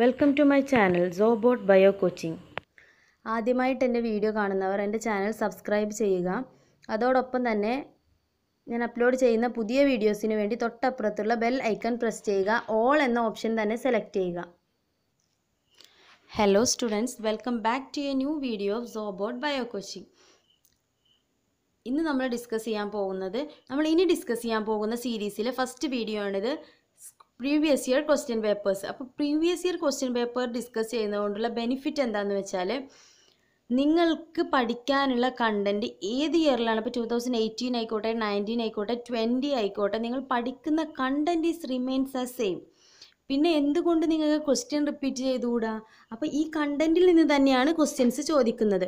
Welcome to my channel സോബോട്ട് bio coaching ആദ്യമായിട്ട് എൻ്റെ വീഡിയോ കാണുന്നവർ എൻ്റെ ചാനൽ സബ്സ്ക്രൈബ് ചെയ്യുക അതോടൊപ്പം തന്നെ ഞാൻ അപ്ലോഡ് ചെയ്യുന്ന പുതിയ വീഡിയോസിന് വേണ്ടി തൊട്ടപ്പുറത്തുള്ള ബെൽ ഐക്കൺ പ്രസ് ചെയ്യുക ഓൾ എന്ന ഓപ്ഷൻ തന്നെ സെലക്ട് ചെയ്യുക hello students welcome back to a new video of സോബോട്ട് ബയോ കോച്ചിങ് ഇന്ന് നമ്മൾ ഡിസ്കസ് ചെയ്യാൻ പോകുന്നത് നമ്മൾ ഇനി ഡിസ്കസ് ചെയ്യാൻ പോകുന്ന സീരീസിലെ ഫസ്റ്റ് വീഡിയോ ആണിത് പ്രീവിയസ് ഇയർ ക്വസ്റ്റ്യൻ പേപ്പേഴ്സ് അപ്പോൾ previous year question paper discuss ചെയ്യുന്നതുകൊണ്ടുള്ള ബെനിഫിറ്റ് എന്താണെന്ന് വെച്ചാൽ നിങ്ങൾക്ക് പഠിക്കാനുള്ള കണ്ടൻറ്റ് ഏത് ഇയറിലാണ് ഇപ്പോൾ ടു തൗസൻഡ് എയ്റ്റീൻ ആയിക്കോട്ടെ നയൻറ്റീൻ ആയിക്കോട്ടെ ട്വൻറ്റി ആയിക്കോട്ടെ നിങ്ങൾ പഠിക്കുന്ന കണ്ടൻറ്റ് ഈസ് റിമെയിൻസ് ആ സെയിം പിന്നെ എന്തുകൊണ്ട് നിങ്ങൾക്ക് ക്വസ്റ്റ്യൻ റിപ്പീറ്റ് ചെയ്തുകൂടാ അപ്പോൾ ഈ കണ്ടൻറ്റിൽ നിന്ന് തന്നെയാണ് ക്വസ്റ്റ്യൻസ് ചോദിക്കുന്നത്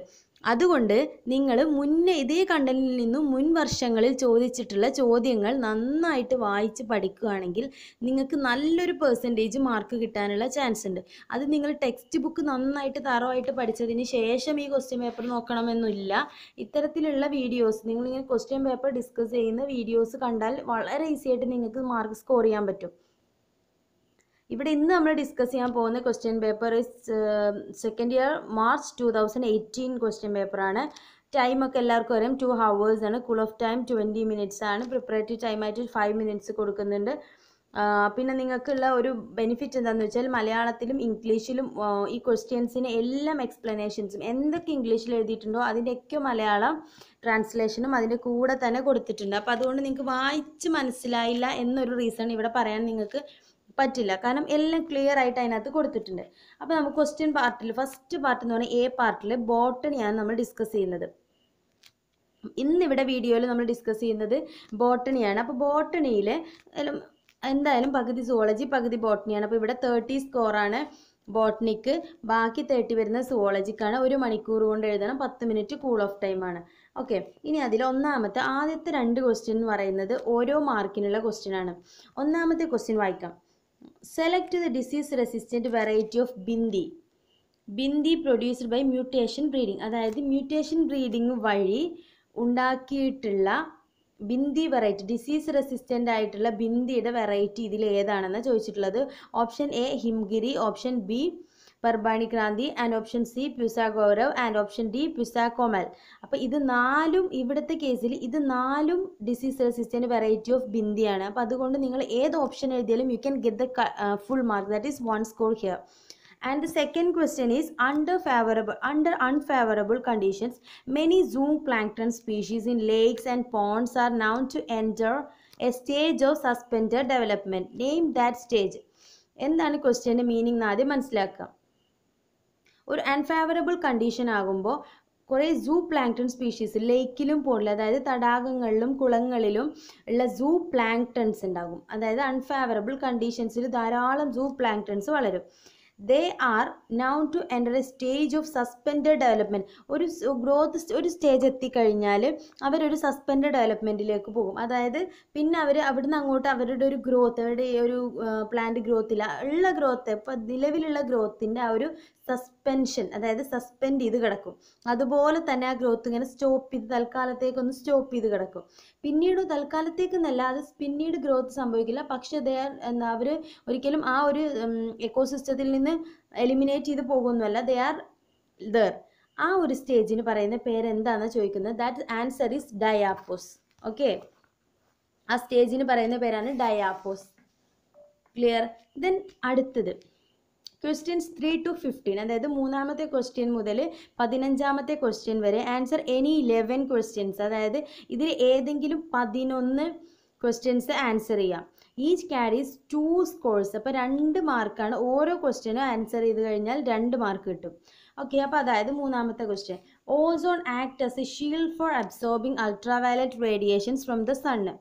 അതുകൊണ്ട് നിങ്ങൾ മുന്നേ ഇതേ കണ്ടന്റിൽ നിന്നും മുൻ വർഷങ്ങളിൽ ചോദിച്ചിട്ടുള്ള ചോദ്യങ്ങൾ നന്നായിട്ട് വായിച്ച് പഠിക്കുകയാണെങ്കിൽ നിങ്ങൾക്ക് നല്ലൊരു പെർസെൻറ്റേജ് മാർക്ക് കിട്ടാനുള്ള ചാൻസ് ഉണ്ട് അത് നിങ്ങൾ ടെക്സ്റ്റ് ബുക്ക് നന്നായിട്ട് തറവായിട്ട് പഠിച്ചതിന് ശേഷം ഈ ക്വസ്റ്റ്യൻ പേപ്പർ നോക്കണമെന്നില്ല ഇത്തരത്തിലുള്ള വീഡിയോസ് നിങ്ങളിങ്ങനെ ക്വസ്റ്റ്യൻ പേപ്പർ ഡിസ്കസ് ചെയ്യുന്ന വീഡിയോസ് കണ്ടാൽ വളരെ ഈസിയായിട്ട് നിങ്ങൾക്ക് മാർക്ക് സ്കോർ ചെയ്യാൻ പറ്റും ഇവിടെ ഇന്ന് നമ്മൾ ഡിസ്കസ് ചെയ്യാൻ പോകുന്ന question paper second year March two thousand eighteen question പേപ്പറാണ് ടൈമൊക്കെ എല്ലാവർക്കും അറിയാം ടു ഹവേഴ്സ് ആണ് cool off time twenty minutes ആണ് പ്രിപ്പറേറ്റീവ് ടൈമായിട്ട് ഫൈവ് മിനിറ്റ്സ് കൊടുക്കുന്നുണ്ട് പിന്നെ നിങ്ങൾക്കുള്ള ഒരു ബെനിഫിറ്റ് എന്താണെന്ന് വെച്ചാൽ മലയാളത്തിലും ഇംഗ്ലീഷിലും ഈ ക്വസ്റ്റ്യൻസിന് എല്ലാം എക്സ്പ്ലനേഷൻസും എന്തൊക്കെ ഇംഗ്ലീഷിൽ എഴുതിയിട്ടുണ്ടോ അതിൻ്റെയൊക്കെ മലയാളം ട്രാൻസ്ലേഷനും അതിൻ്റെ കൂടെ തന്നെ കൊടുത്തിട്ടുണ്ട് അപ്പോൾ അതുകൊണ്ട് നിങ്ങൾക്ക് വായിച്ച് മനസ്സിലായില്ല എന്നൊരു റീസൺ ഇവിടെ പറയാൻ നിങ്ങൾക്ക് പറ്റില്ല കാരണം എല്ലാം ക്ലിയർ ആയിട്ട് അതിനകത്ത് കൊടുത്തിട്ടുണ്ട് അപ്പോൾ നമുക്ക് ക്വസ്റ്റ്യൻ പാർട്ടിൽ ഫസ്റ്റ് പാർട്ട് എന്ന് പറഞ്ഞാൽ എ പാർട്ടിൽ ബോട്ടണിയാണ് നമ്മൾ ഡിസ്കസ് ചെയ്യുന്നത് ഇന്നിവിടെ വീഡിയോയിൽ നമ്മൾ ഡിസ്കസ് ചെയ്യുന്നത് ബോട്ടണിയാണ് അപ്പോൾ ബോട്ടണിയിൽ എന്തായാലും പകുതി സുവോളജി പകുതി ബോട്ടണിയാണ് അപ്പോൾ ഇവിടെ തേർട്ടി സ്കോറാണ് ബോട്ടണിക്ക് ബാക്കി തേർട്ടി വരുന്ന സുവോളജിക്കാണ് ഒരു മണിക്കൂർ കൊണ്ട് എഴുതണം പത്ത് മിനിറ്റ് കൂൾ ഓഫ് ടൈമാണ് ഓക്കെ ഇനി അതിൽ ഒന്നാമത്തെ ആദ്യത്തെ രണ്ട് ക്വസ്റ്റ്യൻ എന്ന് പറയുന്നത് ഓരോ മാർക്കിനുള്ള ക്വസ്റ്റ്യൻ ആണ് ഒന്നാമത്തെ ക്വസ്റ്റ്യൻ വായിക്കാം select the disease resistant variety of bhindi bhindi produced by mutation breeding അതായത് മ്യൂട്ടേഷൻ ബ്രീഡിങ് വഴി ഉണ്ടാക്കിയിട്ടുള്ള ബിന്ദി വെറൈറ്റി ഡിസീസ് റെസിസ്റ്റൻ്റ് ആയിട്ടുള്ള ബിന്ദിയുടെ വെറൈറ്റി ഇതിൽ ഏതാണെന്ന് ചോദിച്ചിട്ടുള്ളത് option A Hingiri option B Parbhani Kranti and option C Pusa Gaurav and option D Pusa Komal അപ്പം ഇത് നാലും ഇവിടുത്തെ കേസിൽ ഇത് നാലും ഡിസീസ് റെസിസ്റ്റൻറ്റ് വെറൈറ്റി ഓഫ് ബിന്ദിയാണ് അപ്പം അതുകൊണ്ട് നിങ്ങൾ ഏത് ഓപ്ഷൻ എഴുതിയാലും you can get the full mark that is one score here and the second question is under favourable under unfavourable conditions many zoo zooplankton species in lakes and ponds are known to enter a stage of suspended development name that stage എന്താണ് ക്വസ്റ്റ്യൻ്റെ meaning ആദ്യം മനസ്സിലാക്കുക ഒരു unfavourable condition ആകുമ്പോൾ കുറേ സൂ plankton species ലേക്കിലും പോളിൽ അതായത് തടാകങ്ങളിലും കുളങ്ങളിലും ഉള്ള സൂ planktons ഉണ്ടാകും അതായത് അൺഫേവറബിൾ കണ്ടീഷൻസിൽ ധാരാളം സൂ പ്ലാങ്ക്ടൺസ് വളരും they are known to enter a stage of suspend development ഒരു ഗ്രോത്ത് ഒരു സ്റ്റേജ് എത്തിക്കഴിഞ്ഞാൽ അവരൊരു സസ്പെൻഡ് ഡെവലപ്മെൻറ്റിലേക്ക് പോകും അതായത് പിന്നെ അവർ അവിടുന്ന് അങ്ങോട്ട് അവരുടെ ഒരു ഗ്രോത്ത് അവരുടെ ഒരു പ്ലാന്റ് ഗ്രോത്തില്ല ഉള്ള ഗ്രോത്ത് ഇപ്പോൾ നിലവിലുള്ള ഗ്രോത്തിൻ്റെ ആ ഒരു സസ്പെൻഷൻ അതായത് സസ്പെൻഡ് ചെയ്ത് കിടക്കും അതുപോലെ തന്നെ ആ ഗ്രോത്ത് ഇങ്ങനെ സ്റ്റോപ്പ് ചെയ്ത് തൽക്കാലത്തേക്കൊന്ന് സ്റ്റോപ്പ് ചെയ്ത് കിടക്കും പിന്നീട് തൽക്കാലത്തേക്ക് എന്നല്ല അത് പിന്നീട് ഗ്രോത്ത് സംഭവിക്കില്ല പക്ഷെ ദേ എന്താ അവർ ഒരിക്കലും ആ ഒരു എക്കോസിസ്റ്റത്തിൽ നിന്ന് എലിമിനേറ്റ് ചെയ്ത് പോകുന്നല്ല ദേ ആർ ദർ ആ ഒരു സ്റ്റേജിന് പറയുന്ന പേര് എന്താണെന്ന് ചോദിക്കുന്നത് that answer is diapause okay ആ സ്റ്റേജിന് പറയുന്ന പേരാണ് ഡയാഫോസ് ക്ലിയർ ദെൻ അടുത്തത് ക്വസ്റ്റ്യൻസ് ത്രീ ടു ഫിഫ്റ്റീൻ അതായത് മൂന്നാമത്തെ ക്വസ്റ്റ്യൻ മുതൽ പതിനഞ്ചാമത്തെ ക്വസ്റ്റ്യൻ വരെ ആൻസർ എനി ഇലവൻ ക്വസ്റ്റ്യൻസ് അതായത് ഇതിൽ ഏതെങ്കിലും പതിനൊന്ന് ക്വസ്റ്റ്യൻസ് ആൻസർ ചെയ്യാം ഈച്ച് ക്യാരീസ് ടു സ്കോഴ്സ് അപ്പോൾ രണ്ട് മാർക്കാണ് ഓരോ ക്വസ്റ്റ്യനും ആൻസർ ചെയ്ത് കഴിഞ്ഞാൽ രണ്ട് മാർക്ക് കിട്ടും ഓക്കെ അപ്പോൾ അതായത് മൂന്നാമത്തെ question ozone act as a shield for absorbing ultraviolet radiations from the sun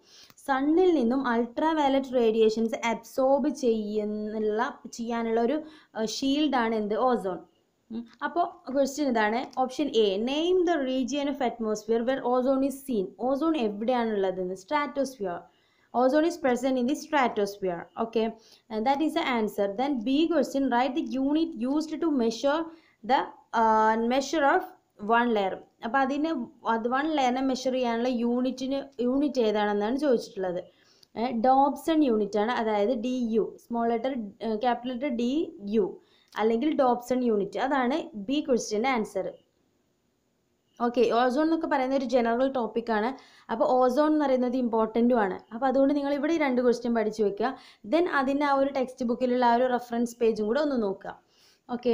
സണ്ണിൽ നിന്നും അൾട്രാ വയലറ്റ് റേഡിയേഷൻസ് അബ്സോർബ് ചെയ്യുന്നുള്ള ചെയ്യാനുള്ള ഒരു ഷീൽഡാണ് എന്ത് ഓസോൺ അപ്പോൾ ക്വസ്റ്റ്യൻ ഇതാണ് option A name the region of atmosphere where ozone is seen ozone എവിടെയാണുള്ളതെന്ന് stratosphere ozone is present in the stratosphere okay that is the answer then B question write the unit used to measure the measure of one layer അപ്പോൾ അതിന് അത് one ലെയറിനെ measure ചെയ്യാനുള്ള യൂണിറ്റിന് unit ഏതാണെന്നാണ് ചോദിച്ചിട്ടുള്ളത് Dobson unit ആണ് അതായത് D U small letter capital letter D U അല്ലെങ്കിൽ Dobson unit അതാണ് ബി ക്വസ്റ്റ്യൻ്റെ ആൻസർ ഓക്കെ ഓസോൺ എന്നൊക്കെ പറയുന്ന ഒരു ജനറൽ ടോപ്പിക്കാണ് അപ്പോൾ ഓസോൺ എന്ന് പറയുന്നത് ഇമ്പോർട്ടൻറ്റും ആണ് അപ്പോൾ അതുകൊണ്ട് നിങ്ങൾ ഇവിടെ ഈ രണ്ട് ക്വസ്റ്റ്യൻ പഠിച്ചു വെക്കുക ദെൻ അതിൻ്റെ ആ ഒരു ടെക്സ്റ്റ് ബുക്കിലുള്ള ആ ഒരു റെഫറൻസ് പേജും കൂടെ ഒന്ന് നോക്കുക ഓക്കെ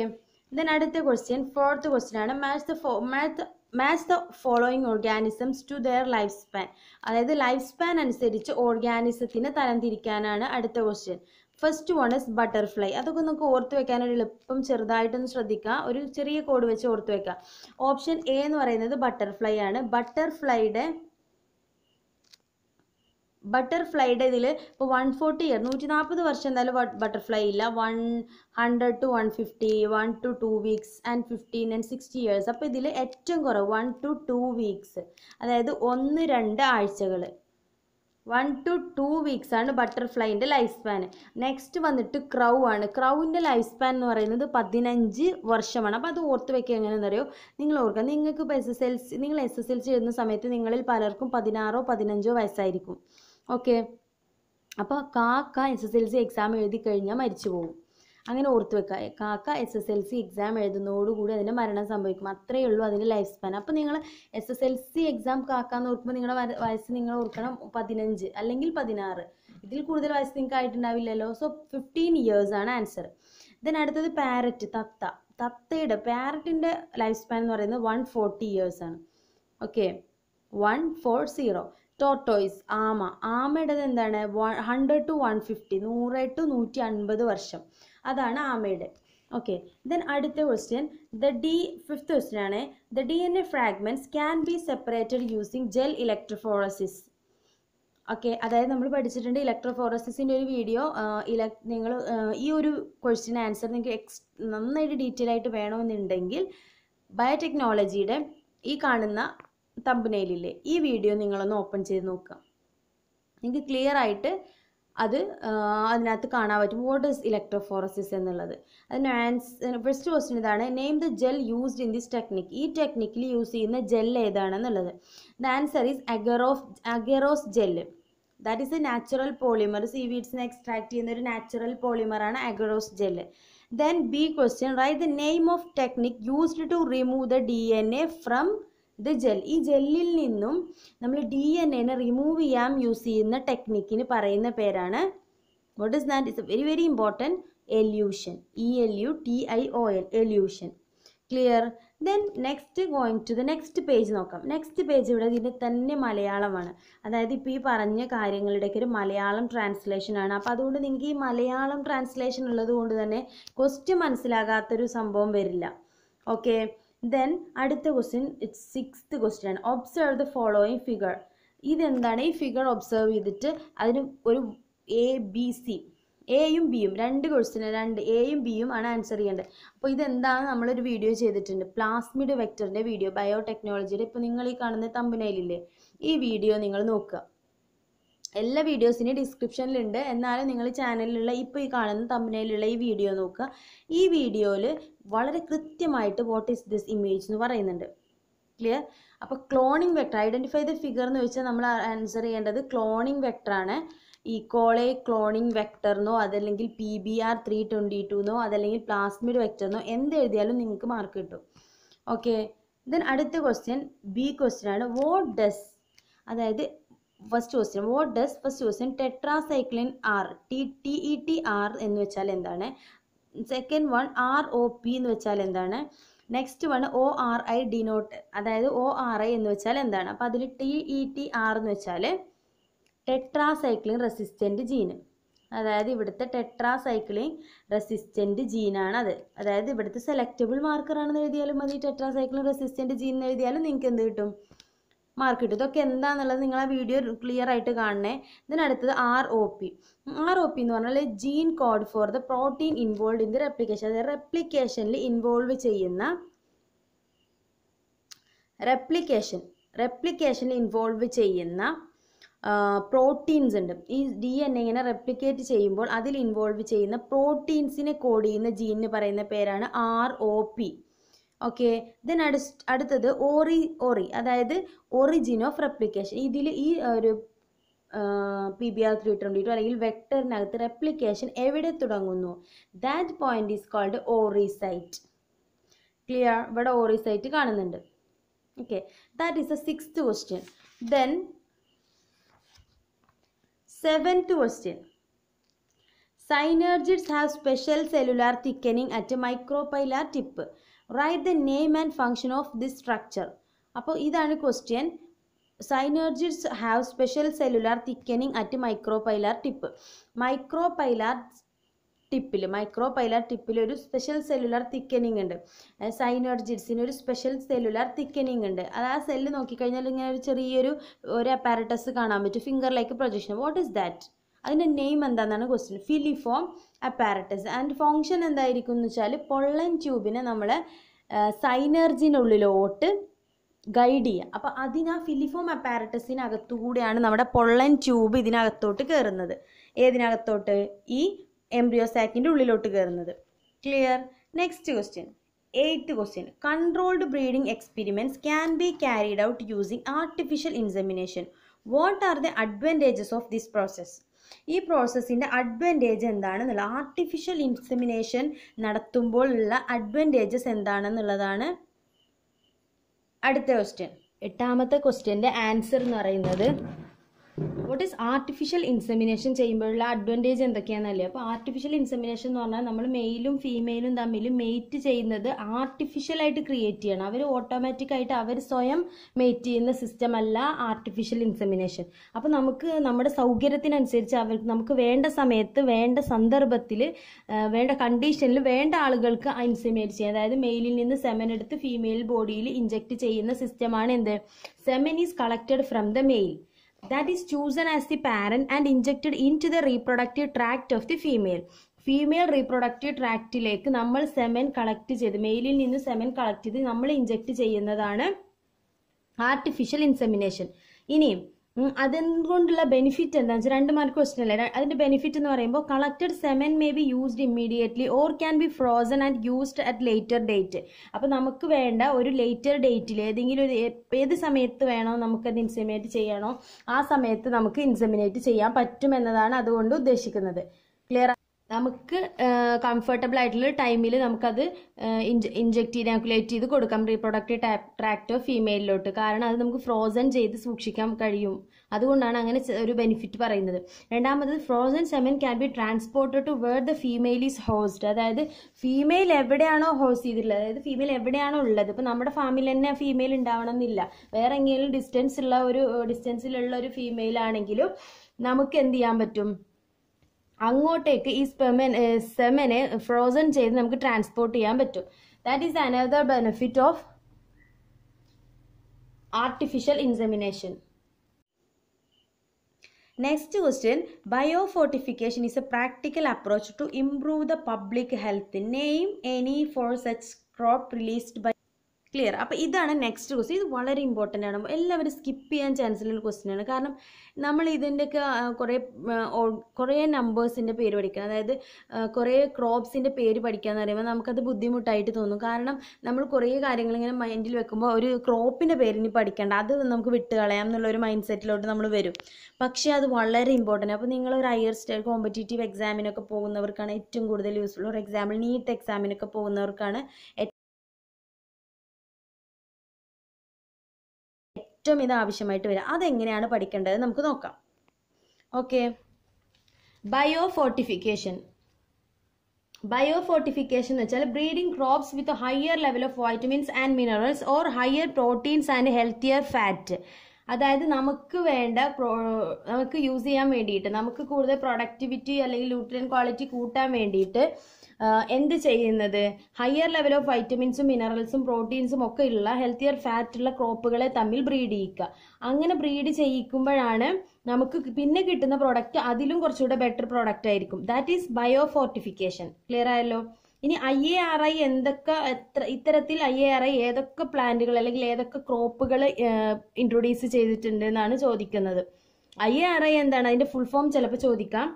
ദെൻ അടുത്ത ക്വസ്റ്റ്യൻ ഫോർത്ത് ക്വസ്റ്റ്യൻ ആണ് മാച്ച് ദ ഫോ match match the following organisms to their life span അതായത് ലൈഫ് സ്പാൻ അനുസരിച്ച് ഓർഗാനിസത്തിന് തരംതിരിക്കാനാണ് അടുത്ത question first one is butterfly അതൊക്കെ നമുക്ക് ഓർത്ത് വെക്കാൻ ഒരു എളുപ്പം ചെറുതായിട്ടൊന്ന് ശ്രദ്ധിക്കുക ഒരു ചെറിയ കോഡ് വെച്ച് ഓർത്ത് വെക്കുക ഓപ്ഷൻ എ എന്ന് പറയുന്നത് ബട്ടർഫ്ലൈ ആണ് ബട്ടർഫ്ലൈയുടെ ബട്ടർഫ്ലൈയുടെ ഇതിൽ ഇപ്പോൾ വൺ ഫോർട്ടി ഇയർ നൂറ്റി നാൽപ്പത് വർഷം എന്തായാലും ബട്ടർഫ്ലൈ ഇല്ല one hundred to one fifty one to two weeks and fifteen and sixty years അപ്പോൾ ഇതിൽ ഏറ്റവും കുറവ് വൺ ടു ടു വീക്സ് അതായത് ഒന്ന് രണ്ട് ആഴ്ചകൾ വൺ ടു ടു വീക്സ് ആണ് ബട്ടർഫ്ലൈൻ്റെ ലൈഫ് സ്പാൻ നെക്സ്റ്റ് വന്നിട്ട് ക്രൗ ആണ് ക്രൗവിൻ്റെ ലൈഫ് സ്പാൻ എന്ന് പറയുന്നത് പതിനഞ്ച് വർഷമാണ് അപ്പോൾ അത് ഓർത്ത് വെക്കുക എങ്ങനെയെന്ന് അറിയോ നിങ്ങൾ ഓർക്കുക നിങ്ങൾക്ക് ഇപ്പോൾ എസ് എസ് എൽ സി നിങ്ങൾ എസ് എസ് എൽ സി എഴുതുന്ന സമയത്ത് നിങ്ങളിൽ പലർക്കും പതിനാറോ പതിനഞ്ചോ വയസ്സായിരിക്കും ഓക്കെ അപ്പോൾ കാക്ക S S L C exam എഴുതി കഴിഞ്ഞാൽ മരിച്ചു പോകും അങ്ങനെ ഓർത്ത് വെക്കുക കാക്ക S S L C exam എഴുതുന്നതോടുകൂടി അതിൻ്റെ മരണം സംഭവിക്കും അത്രയേ ഉള്ളൂ അതിൻ്റെ ലൈഫ് സ്പാൻ അപ്പോൾ നിങ്ങൾ S S L C exam കാക്ക എന്ന് ഓർക്കുമ്പോൾ നിങ്ങളുടെ വയസ്സ് നിങ്ങൾ ഓർക്കണം പതിനഞ്ച് അല്ലെങ്കിൽ പതിനാറ് ഇതിൽ കൂടുതൽ വയസ്സ് നിങ്ങൾക്ക് ആയിട്ടുണ്ടാവില്ലല്ലോ സോ ഫിഫ്റ്റീൻ ഇയേഴ്സ് ആണ് ആൻസർ ദെൻ അടുത്തത് പാരറ്റ് തത്ത തത്തയുടെ പാരറ്റിൻ്റെ ലൈഫ് സ്പാൻ എന്ന് പറയുന്നത് വൺ ഫോർട്ടി ഇയേഴ്സ് ആണ് okay one four zero tortoise ആമ ആമയുടേത് എന്താണ് one hundred to one fifty നൂറ് ടു നൂറ്റി അൻപത് വർഷം അതാണ് ആമയുടെ ഓക്കെ ദെൻ അടുത്ത question the D fifth question ആണ് the D N A fragments can be separated using gel electrophoresis okay അതായത് നമ്മൾ പഠിച്ചിട്ടുണ്ട് ഇലക്ട്രോഫോറസിൻ്റെ ഒരു വീഡിയോ ഇല നിങ്ങൾ ഈ ഒരു ക്വസ്റ്റ്യൻ ആൻസർ നിങ്ങൾക്ക് എക്സ് നന്നായിട്ട് ഡീറ്റെയിൽ ആയിട്ട് വേണമെന്നുണ്ടെങ്കിൽ ബയോടെക്നോളജിയുടെ ഈ കാണുന്ന തമ്പനയിലില്ലേ ഈ വീഡിയോ നിങ്ങളൊന്ന് ഓപ്പൺ ചെയ്ത് നോക്കുക നിങ്ങൾക്ക് ക്ലിയർ ആയിട്ട് അത് അതിനകത്ത് കാണാൻ പറ്റും വാട്ട് ഇസ് ഇലക്ട്രോഫോറസിസ് എന്നുള്ളത് അതിന് ആൻസ് ഫസ്റ്റ് ക്വസ്റ്റ്യൻ ഇതാണ് name the gel used in this technique ഈ ടെക്നിക്കിൽ യൂസ് ചെയ്യുന്ന ജെൽ ഏതാണെന്നുള്ളത് ദ ആൻസർ ഈസ് അഗറോഫ് agarose gel that is a natural polymer sea വീഡ്സിനെ എക്സ്ട്രാക്ട് ചെയ്യുന്ന ഒരു നാച്ചുറൽ പോളിമറാണ് agarose gel then B question write the name of technique used to remove the D N A from ഇത് gel ഈ ജെല്ലിൽ നിന്നും നമ്മൾ ഡി എൻ എനെ റിമൂവ് ചെയ്യാൻ യൂസ് ചെയ്യുന്ന ടെക്നിക്കിന് പറയുന്ന പേരാണ് what is that is very very important elution E L U T I O L elution clear then next going to the next page നോക്കാം നെക്സ്റ്റ് പേജ് ഇവിടെ ഇതിൻ്റെ തന്നെ മലയാളമാണ് അതായത് ഇപ്പോൾ ഈ പറഞ്ഞ കാര്യങ്ങളുടെയൊക്കെ ഒരു മലയാളം ട്രാൻസ്ലേഷൻ ആണ് അപ്പോൾ അതുകൊണ്ട് നിങ്ങൾക്ക് ഈ മലയാളം ട്രാൻസ്ലേഷൻ ഉള്ളത് കൊണ്ട് തന്നെ ക്വസ്റ്റ്യൻ മനസ്സിലാകാത്തൊരു സംഭവം വരില്ല ഓക്കെ ദെൻ അടുത്ത ക്വസ്റ്റ്യൻ ഇറ്റ്സ് സിക്സ്ത് ക്വസ്റ്റ്യൻ ആണ് ഒബ്സർവ് ദ ഫോളോയിങ് ഫിഗർ ഇതെന്താണ് ഈ ഫിഗർ ഒബ്സേർവ് ചെയ്തിട്ട് അതിന് ഒരു എ ബി സി എയും ബിയും രണ്ട് ക്വസ്റ്റ്യൻ രണ്ട് എയും ബിയും ആണ് ആൻസർ ചെയ്യേണ്ടത് അപ്പോൾ ഇതെന്താണ് നമ്മളൊരു വീഡിയോ ചെയ്തിട്ടുണ്ട് പ്ലാസ്മിഡ് വെക്ടറിൻ്റെ വീഡിയോ ബയോടെക്നോളജിയുടെ ഇപ്പോൾ നിങ്ങൾ ഈ കാണുന്ന തമ്പനയിലില്ലേ ഈ വീഡിയോ നിങ്ങൾ നോക്കുക എല്ലാ വീഡിയോസിനും ഡിസ്ക്രിപ്ഷനിലുണ്ട് എന്നാലും നിങ്ങൾ ചാനലിലുള്ള ഇപ്പോൾ ഈ കാണുന്ന തമ്മിലുള്ള ഈ വീഡിയോ നോക്കുക ഈ വീഡിയോയിൽ വളരെ കൃത്യമായിട്ട് വാട്ട് ഈസ് ദിസ് ഇമേജ് എന്ന് പറയുന്നുണ്ട് ക്ലിയർ അപ്പോൾ cloning vector identify the figure എന്ന് വെച്ചാൽ നമ്മൾ ആൻസർ ചെയ്യേണ്ടത് ക്ലോണിംഗ് വെക്ടറാണ് കോളേ ക്ലോണിംഗ് വെക്ടറിനോ അതല്ലെങ്കിൽ P B R three twenty ടുന്നോ അതല്ലെങ്കിൽ പ്ലാസ്മിഡ് വെക്ടറിനോ എഴുതിയാലും നിങ്ങൾക്ക് മാർക്ക് കിട്ടും ഓക്കെ ദെൻ അടുത്ത ക്വസ്റ്റ്യൻ ബി ക്വസ്റ്റ്യൻ ആണ് വോട്ട് ഡസ് അതായത് first question what does first question tetracycline R T T E T R എന്ന് വെച്ചാൽ എന്താണ് second one R O P എന്ന് വെച്ചാൽ എന്താണ് next one O R I denote അതായത് ഒ ആർ ഐ എന്ന് വെച്ചാൽ എന്താണ് അപ്പോൾ അതിൽ T E e T R എന്ന് വെച്ചാൽ ടെട്രാസൈക്ലിൻ റെസിസ്റ്റൻറ്റ് ജീന് അതായത് ഇവിടുത്തെ ടെട്രാസൈക്ലിൻ റെസിസ്റ്റൻറ്റ് ജീനാണ് അത് അതായത് ഇവിടുത്തെ സെലക്റ്റബിൾ മാർക്കറാണെന്ന് എഴുതിയാലും മതി ടെട്രാസൈക്ലിൻ റെസിസ്റ്റൻറ്റ് ജീൻ എന്ന് എഴുതിയാലും നിങ്ങൾക്ക് എന്ത് കിട്ടും മാർക്ക് കിട്ടും ഇതൊക്കെ എന്താണെന്നുള്ളത് നിങ്ങൾ ആ വീഡിയോ ക്ലിയർ ആയിട്ട് കാണണേ ഇതിനടുത്തത് R O P R O P എന്ന് പറഞ്ഞാൽ gene code for the protein involve in the replication അതായത് റെപ്ലിക്കേഷനിൽ ഇൻവോൾവ് ചെയ്യുന്ന റെപ്ലിക്കേഷൻ റെപ്ലിക്കേഷനിൽ ഇൻവോൾവ് ചെയ്യുന്ന പ്രോട്ടീൻസ് ഉണ്ട് ഈ ഡി എൻ എ ഇങ്ങനെ റെപ്ലിക്കേറ്റ് ചെയ്യുമ്പോൾ അതിൽ ഇൻവോൾവ് ചെയ്യുന്ന പ്രോട്ടീൻസിനെ കോഡ് ചെയ്യുന്ന ജീനിന് പറയുന്ന പേരാണ് R O P okay then അടു അടുത്തത് ഓറി ഓറി അതായത് ഒറിജിൻ ഓഫ് റെപ്ലിക്കേഷൻ ഇതിൽ ഈ ഒരു P B R three twenty two അല്ലെങ്കിൽ വെക്ടറിനകത്ത് റെപ്ലിക്കേഷൻ എവിടെ തുടങ്ങുന്നു that point is called ori site clear ഇവിടെ ഓറിസൈറ്റ് കാണുന്നുണ്ട് okay that is a six question then seventh question synergids have special cellular thickening at micropylar tip write the name and function of this structure അപ്പോൾ ഇതാണ് question synergids have special cellular thickening at micropylar tip micropylar ടിപ്പിൽ micropylar ടിപ്പിൽ ഒരു special cellular thickening ഉണ്ട് സൈനോർജിഡ്സിന് eh, ഒരു special cellular thickening ഉണ്ട് അത് ആ സെല്ല് നോക്കിക്കഴിഞ്ഞാൽ ഇങ്ങനെ ഒരു ചെറിയൊരു ഒരു അപ്പാരറ്റസ് കാണാൻ പറ്റും ഫിംഗറിലേക്ക് പ്രൊജക്ഷൻ വാട്ട് ഇസ് ദാറ്റ് അതിൻ്റെ നെയിം എന്താണെന്നാണ് question filiform apparatus and function എന്തായിരിക്കും എന്ന് വെച്ചാൽ പൊള്ളൻ ട്യൂബിനെ നമ്മൾ സൈനർജിനുള്ളിലോട്ട് ഗൈഡ് ചെയ്യുക അപ്പോൾ അതിനാ ഫിലിഫോം അപ്പാരറ്റസിനകത്തുകൂടെയാണ് നമ്മുടെ പൊള്ളൻ ട്യൂബ് ഇതിനകത്തോട്ട് കയറുന്നത് ഏതിനകത്തോട്ട് ഈ എംബ്രിയോസാക്കിൻ്റെ ഉള്ളിലോട്ട് കയറുന്നത് clear next question eight question controlled breeding experiments can be carried out using artificial insemination what are the advantages of this process ഈ പ്രോസസ്സിൻ്റെ അഡ്വാൻറ്റേജ് എന്താണെന്നുള്ള ആർട്ടിഫിഷ്യൽ ഇൻസെമിനേഷൻ നടത്തുമ്പോൾ ഉള്ള അഡ്വാൻറ്റേജസ് എന്താണെന്നുള്ളതാണ് അടുത്ത ക്വസ്റ്റ്യൻ എട്ടാമത്തെ ക്വസ്റ്റ്യൻ്റെ ആൻസർ എന്ന് പറയുന്നത് വോട്ട് ഈസ് ആർട്ടിഫിഷ്യൽ ഇൻസെമിനേഷൻ ചെയ്യുമ്പോഴുള്ള അഡ്വാൻറ്റേജ് എന്തൊക്കെയാണെന്നല്ലേ അപ്പോൾ ആർട്ടിഫിഷ്യൽ ഇൻസെമിനേഷൻ എന്ന് പറഞ്ഞാൽ നമ്മൾ മെയിലും ഫീമെയിലും തമ്മിൽ മെയ്റ്റ് ചെയ്യുന്നത് ആർട്ടിഫിഷ്യലായിട്ട് ക്രിയേറ്റ് ചെയ്യണം അവർ ഓട്ടോമാറ്റിക്കായിട്ട് അവർ സ്വയം മെയ്റ്റ് ചെയ്യുന്ന സിസ്റ്റം അല്ല ആർട്ടിഫിഷ്യൽ ഇൻസെമിനേഷൻ അപ്പോൾ നമുക്ക് നമ്മുടെ സൗകര്യത്തിനനുസരിച്ച് അവർക്ക് നമുക്ക് വേണ്ട സമയത്ത് വേണ്ട സന്ദർഭത്തിൽ വേണ്ട കണ്ടീഷനിൽ വേണ്ട ആളുകൾക്ക് ഇൻസെമിനേറ്റ് ചെയ്യാം അതായത് മെയിലിൽ നിന്ന് സെമൻ എടുത്ത് ഫീമെയിൽ ബോഡിയിൽ ഇഞ്ചെക്ട് ചെയ്യുന്ന സിസ്റ്റമാണ് എന്ത് semen is collected from the male that is chosen as the parent and injected into the reproductive tract of the female. Female reproductive ട്രാക്റ്റിലേക്ക് നമ്മൾ സെമൻ കളക്ട് ചെയ്ത് മെയിലിൽ നിന്ന് സെമൻ കളക്ട് ചെയ്ത് നമ്മൾ ഇഞ്ചെക്ട് ചെയ്യുന്നതാണ് ആർട്ടിഫിഷ്യൽ ഇൻസെമിനേഷൻ ഇനിയും അതെന്തുകൊണ്ടുള്ള ബെനിഫിറ്റ് എന്താ വെച്ചാൽ രണ്ട് മാർക്ക് ക്വസ്റ്റൻ അല്ലേ അതിന്റെ ബെനിഫിറ്റ് എന്ന് പറയുമ്പോൾ collected semen may be used immediately or can be frozen and used at later date അപ്പോൾ നമുക്ക് വേണ്ട ഒരു ലേറ്റർ ഡേറ്റിൽ ഏതെങ്കിലും ഒരു ഏത് സമയത്ത് വേണോ നമുക്കത് ഇൻസെമിനേറ്റ് ചെയ്യണോ ആ സമയത്ത് നമുക്ക് ഇൻസെമിനേറ്റ് ചെയ്യാൻ പറ്റുമെന്നതാണ് അതുകൊണ്ട് ഉദ്ദേശിക്കുന്നത് ക്ലിയർ നമുക്ക് കംഫർട്ടബിൾ ആയിട്ടുള്ള ടൈമിൽ നമുക്കത് ഇഞ്ചക്ട് ഇനാക്കുലേറ്റ് ചെയ്ത് കൊടുക്കാം റീപ്രൊഡക്റ്റീവ് ട്രാക്റ്റ് ഫീമെയിലോട്ട് കാരണം അത് നമുക്ക് ഫ്രോസൺ ചെയ്ത് സൂക്ഷിക്കാൻ കഴിയും അതുകൊണ്ടാണ് അങ്ങനെ ഒരു ബെനിഫിറ്റ് പറയുന്നത് രണ്ടാമത് frozen semen can be transported to where the female is housed അതായത് ഫീമെയിൽ എവിടെയാണോ ഹോസ്റ്റ് ചെയ്തിട്ടുള്ളത് അതായത് ഫീമെയിൽ എവിടെയാണോ ഉള്ളത് ഇപ്പം നമ്മുടെ ഫാമിൽ തന്നെ ഫീമെയിൽ ഉണ്ടാവണം എന്നില്ല വേറെ എങ്ങനെയും ഡിസ്റ്റൻസ് ഉള്ള ഒരു ഡിസ്റ്റൻസിലുള്ള ഒരു ഫീമെയിൽ ആണെങ്കിലും നമുക്ക് എന്ത് ചെയ്യാൻ പറ്റും അങ്ങോട്ടേക്ക് ഈ സ്പെമൻ സെമനെ ഫ്രോസൺ ചെയ്ത് നമുക്ക് ട്രാൻസ്പോർട്ട് ചെയ്യാൻ പറ്റും that is another benefit of artificial insemination next question fortification is a practical approach to improve the public health name any four such crop released by clear അപ്പോൾ ഇതാണ് നെക്സ്റ്റ് ക്വസ്റ്റ്യൻ ഇത് വളരെ important ആണ് എല്ലാവരും skip ചെയ്യാൻ chance ഉള്ള question ആണ് കാരണം നമ്മൾ ഇതിൻ്റെയൊക്കെ കുറേ കുറേ നമ്പേഴ്സിൻ്റെ പേര് പഠിക്കണം അതായത് കുറേ ക്രോപ്സിൻ്റെ പേര് പഠിക്കുക എന്ന് പറയുമ്പോൾ നമുക്കത് ബുദ്ധിമുട്ടായിട്ട് തോന്നും കാരണം നമ്മൾ കുറേ കാര്യങ്ങൾ ഇങ്ങനെ മൈൻഡിൽ വെക്കുമ്പോൾ ഒരു ക്രോപ്പിൻ്റെ പേരിനി പഠിക്കേണ്ട അത് നമുക്ക് വിട്ട് കളയാം എന്നുള്ള ഒരു മൈൻഡ് സെറ്റിലോട്ട് നമ്മൾ വരും പക്ഷേ അത് വളരെ ഇമ്പോർട്ടൻ്റ് അപ്പോൾ നിങ്ങൾ ഒരു ഹയർ സ്റ്റേ കോമ്പറ്റേറ്റീവ് എക്സാമിനൊക്കെ പോകുന്നവർക്കാണ് ഏറ്റവും കൂടുതൽ യൂസ്ഫുൾ ഒരു എക്സാമ്പിൾ നീറ്റ് എക്സാമിനൊക്കെ പോകുന്നവർക്കാണ് ഏറ്റവും ഇത് ആവശ്യമായിട്ട് വരിക അതെങ്ങനെയാണ് പഠിക്കേണ്ടത് നമുക്ക് നോക്കാം okay bio fortification bio fortification എന്ന് വെച്ചാൽ breeding crops with higher level of vitamins and minerals or higher proteins and healthier fat അതായത് നമുക്ക് വേണ്ട നമുക്ക് യൂസ് ചെയ്യാൻ വേണ്ടിയിട്ട് നമുക്ക് കൂടുതൽ പ്രൊഡക്ടിവിറ്റി അല്ലെങ്കിൽ ന്യൂട്രിയൻ ക്വാളിറ്റി കൂട്ടാൻ വേണ്ടിയിട്ട് എന്ത് ചെയ്യുന്നത് ഹയർ ലെവൽ ഓഫ് വൈറ്റമിൻസും മിനറൽസും പ്രോട്ടീൻസും ഒക്കെ ഉള്ള ഹെൽത്തിയർ ഫാറ്റ് ഉള്ള ക്രോപ്പുകളെ തമ്മിൽ ബ്രീഡ് ചെയ്യിക്കുക അങ്ങനെ ബ്രീഡ് ചെയ്യിക്കുമ്പോഴാണ് നമുക്ക് പിന്നെ കിട്ടുന്ന പ്രോഡക്റ്റ് അതിലും കുറച്ചുകൂടെ ബെറ്റർ പ്രോഡക്റ്റ് ആയിരിക്കും that is bio fortification clear ആയല്ലോ ഇനി ഐ എ ആർ ഐ എന്തൊക്കെ എത്ര ഇത്തരത്തിൽ ഐ എ ആർ ഐ ഏതൊക്കെ പ്ലാന്റുകൾ അല്ലെങ്കിൽ ഏതൊക്കെ ക്രോപ്പുകൾ ഇൻട്രൊഡ്യൂസ് ചെയ്തിട്ടുണ്ട് എന്നാണ് ചോദിക്കുന്നത് ഐ എ ആർ ഐ എന്താണ് അതിന്റെ ഫുൾ ഫോം ചിലപ്പോൾ ചോദിക്കാം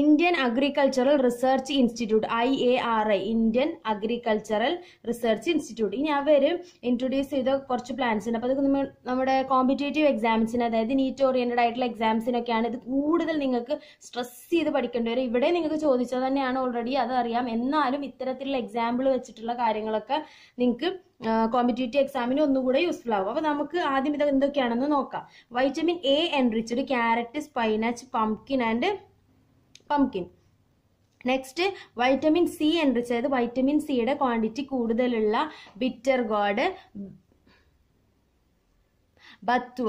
Indian Agricultural Research Institute I A R I Indian Agricultural Research Institute ഇനി അവർ ഇൻട്രൊഡ്യൂസ് ചെയ്ത കുറച്ച് പ്ലാൻസ് ഉണ്ട് അപ്പോൾ അതൊക്കെ നമ്മുടെ കോമ്പറ്റേറ്റീവ് എക്സാംസിന് അതായത് നീറ്റ് ഓറിയൻറ്റഡ് ആയിട്ടുള്ള എക്സാംസിനൊക്കെയാണ് ഇത് കൂടുതൽ നിങ്ങൾക്ക് സ്ട്രെസ് ചെയ്ത് പഠിക്കേണ്ടി വരും ഇവിടെ നിങ്ങൾക്ക് ചോദിച്ചത് തന്നെയാണ് ഓൾറെഡി അതറിയാം എന്നാലും ഇത്തരത്തിലുള്ള എക്സാമ്പിൾ വെച്ചിട്ടുള്ള കാര്യങ്ങളൊക്കെ നിങ്ങൾക്ക് കോമ്പറ്റേറ്റീവ് എക്സാമിന് ഒന്നുകൂടെ യൂസ്ഫുൾ ആകും അപ്പോൾ നമുക്ക് ആദ്യം ഇത് എന്തൊക്കെയാണെന്ന് നോക്കാം vitamin A enriched carrot spinach pumpkin and pumpkin next vitamin C enriched vitamin സിയുടെ ക്വാണ്ടിറ്റി കൂടുതലുള്ള bitter gourd bathua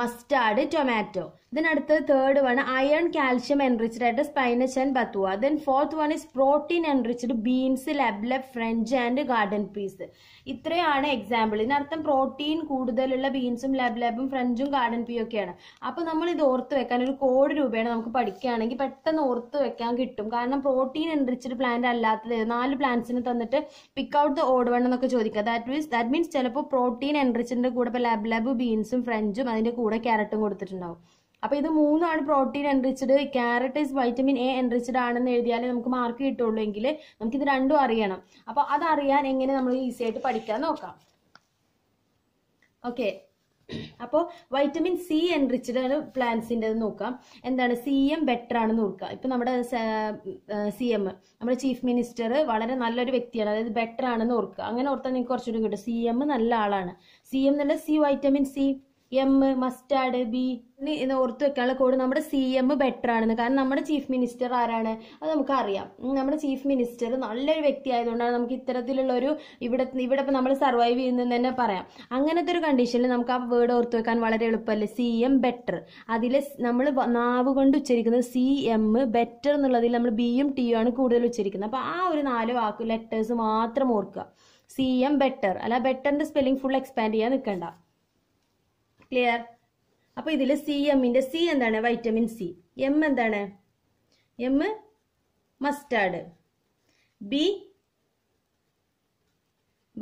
mustard tomato then അടുത്തത് third one iron calcium enriched ആയിട്ട് spinach and bathua then fourth one is protein enriched beans lablab French and garden peas ഇത്രയാണ് example ഇതിനർത്ഥം protein കൂടുതലുള്ള ബീൻസും ലബ്ലബും ഫ്രഞ്ചും garden പീയൊക്കെയാണ് അപ്പോൾ നമ്മൾ ഇത് ഓർത്ത് വെക്കാൻ ഒരു കോടി രൂപയാണ് നമുക്ക് പഠിക്കുകയാണെങ്കിൽ പെട്ടെന്ന് ഓർത്ത് വെക്കാൻ കിട്ടും കാരണം പ്രോട്ടീൻ എൻറിച്ച്ഡ് പ്ലാന്റ് അല്ലാത്തത് നാല് പ്ലാന്റ്സിന് തന്നിട്ട് pick out the odd one എന്നൊക്കെ ചോദിക്കുക ദാറ്റ് മീൻസ് ദാറ്റ് മീൻസ് ചിലപ്പോൾ പ്രോട്ടീൻ എൻറിച്ചിൻ്റെ കൂടെ ഇപ്പോൾ ലബ്ലബ് ബീൻസും ഫ്രഞ്ചും അതിൻ്റെ കൂടെ ക്യാരറ്റും കൊടുത്തിട്ടുണ്ടാവും അപ്പോൾ ഇത് മൂന്നാണ് protein enriched carrot is vitamin A enriched ആണെന്ന് എഴുതിയാലേ നമുക്ക് മാർക്ക് കിട്ടുള്ളൂ എങ്കിൽ നമുക്ക് ഇത് രണ്ടും അറിയണം അപ്പോൾ അതറിയാൻ എങ്ങനെ നമ്മൾ ഈസി ആയിട്ട് പഠിക്കാൻ നോക്കാം ഓക്കെ അപ്പോൾ വൈറ്റമിൻ സി എൻറിച്ചഡ് ആണ് പ്ലാന്റ്സിൻ്റെ നോക്കാം എന്താണ് സി എം ബെറ്റർ ആണെന്ന് നോക്കുക ഇപ്പൊ നമ്മുടെ സി എം നമ്മുടെ ചീഫ് മിനിസ്റ്റർ വളരെ നല്ലൊരു വ്യക്തിയാണ് അതായത് ബെറ്റർ ആണെന്ന് ഓർക്കുക അങ്ങനെ ഓർത്താൽ നിങ്ങൾക്ക് കുറച്ചുകൂടി കിട്ടും സി എം നല്ല ആളാണ് സി എം എന്നല്ല C vitamin C M mustard B എന്ന് ഓർത്ത് വെക്കാനുള്ള കോഡ് നമ്മുടെ സി എം ബെറ്റർ ആണെന്ന് കാരണം നമ്മുടെ ചീഫ് മിനിസ്റ്റർ ആരാണ് അത് നമുക്കറിയാം നമ്മുടെ ചീഫ് മിനിസ്റ്റർ നല്ലൊരു വ്യക്തി ആയതുകൊണ്ടാണ് നമുക്ക് ഇത്തരത്തിലുള്ള ഒരു ഇവിടെ ഇവിടെ നമ്മൾ സർവൈവ് ചെയ്യുന്നതെന്ന് തന്നെ പറയാം അങ്ങനത്തെ ഒരു കണ്ടീഷനിൽ നമുക്ക് ആ വേർഡ് ഓർത്ത് വെക്കാൻ വളരെ എളുപ്പമല്ലേ സി എം ബെറ്റർ അതിൽ നമ്മൾ നാവ് കൊണ്ട് ഉച്ചരിക്കുന്നത് സി എം ബെറ്റർ എന്നുള്ളതിൽ നമ്മൾ ബിയും ടിയും ആണ് കൂടുതൽ ഉച്ചരിക്കുന്നത് അപ്പോൾ ആ ഒരു നാല് വാക്ക് ലെറ്റേഴ്സ് മാത്രം ഓർക്കുക സി എം ബെറ്റർ അല്ല ബെറ്ററിൻ്റെ സ്പെല്ലിംഗ് ഫുൾ എക്സ്പാൻഡ് ചെയ്യാൻ നിൽക്കണ്ട ക്ലിയർ അപ്പൊ ഇതിൽ സി എമ്മിന്റെ സി എന്താണ് വൈറ്റമിൻ സി എം എന്താണ് M mustard B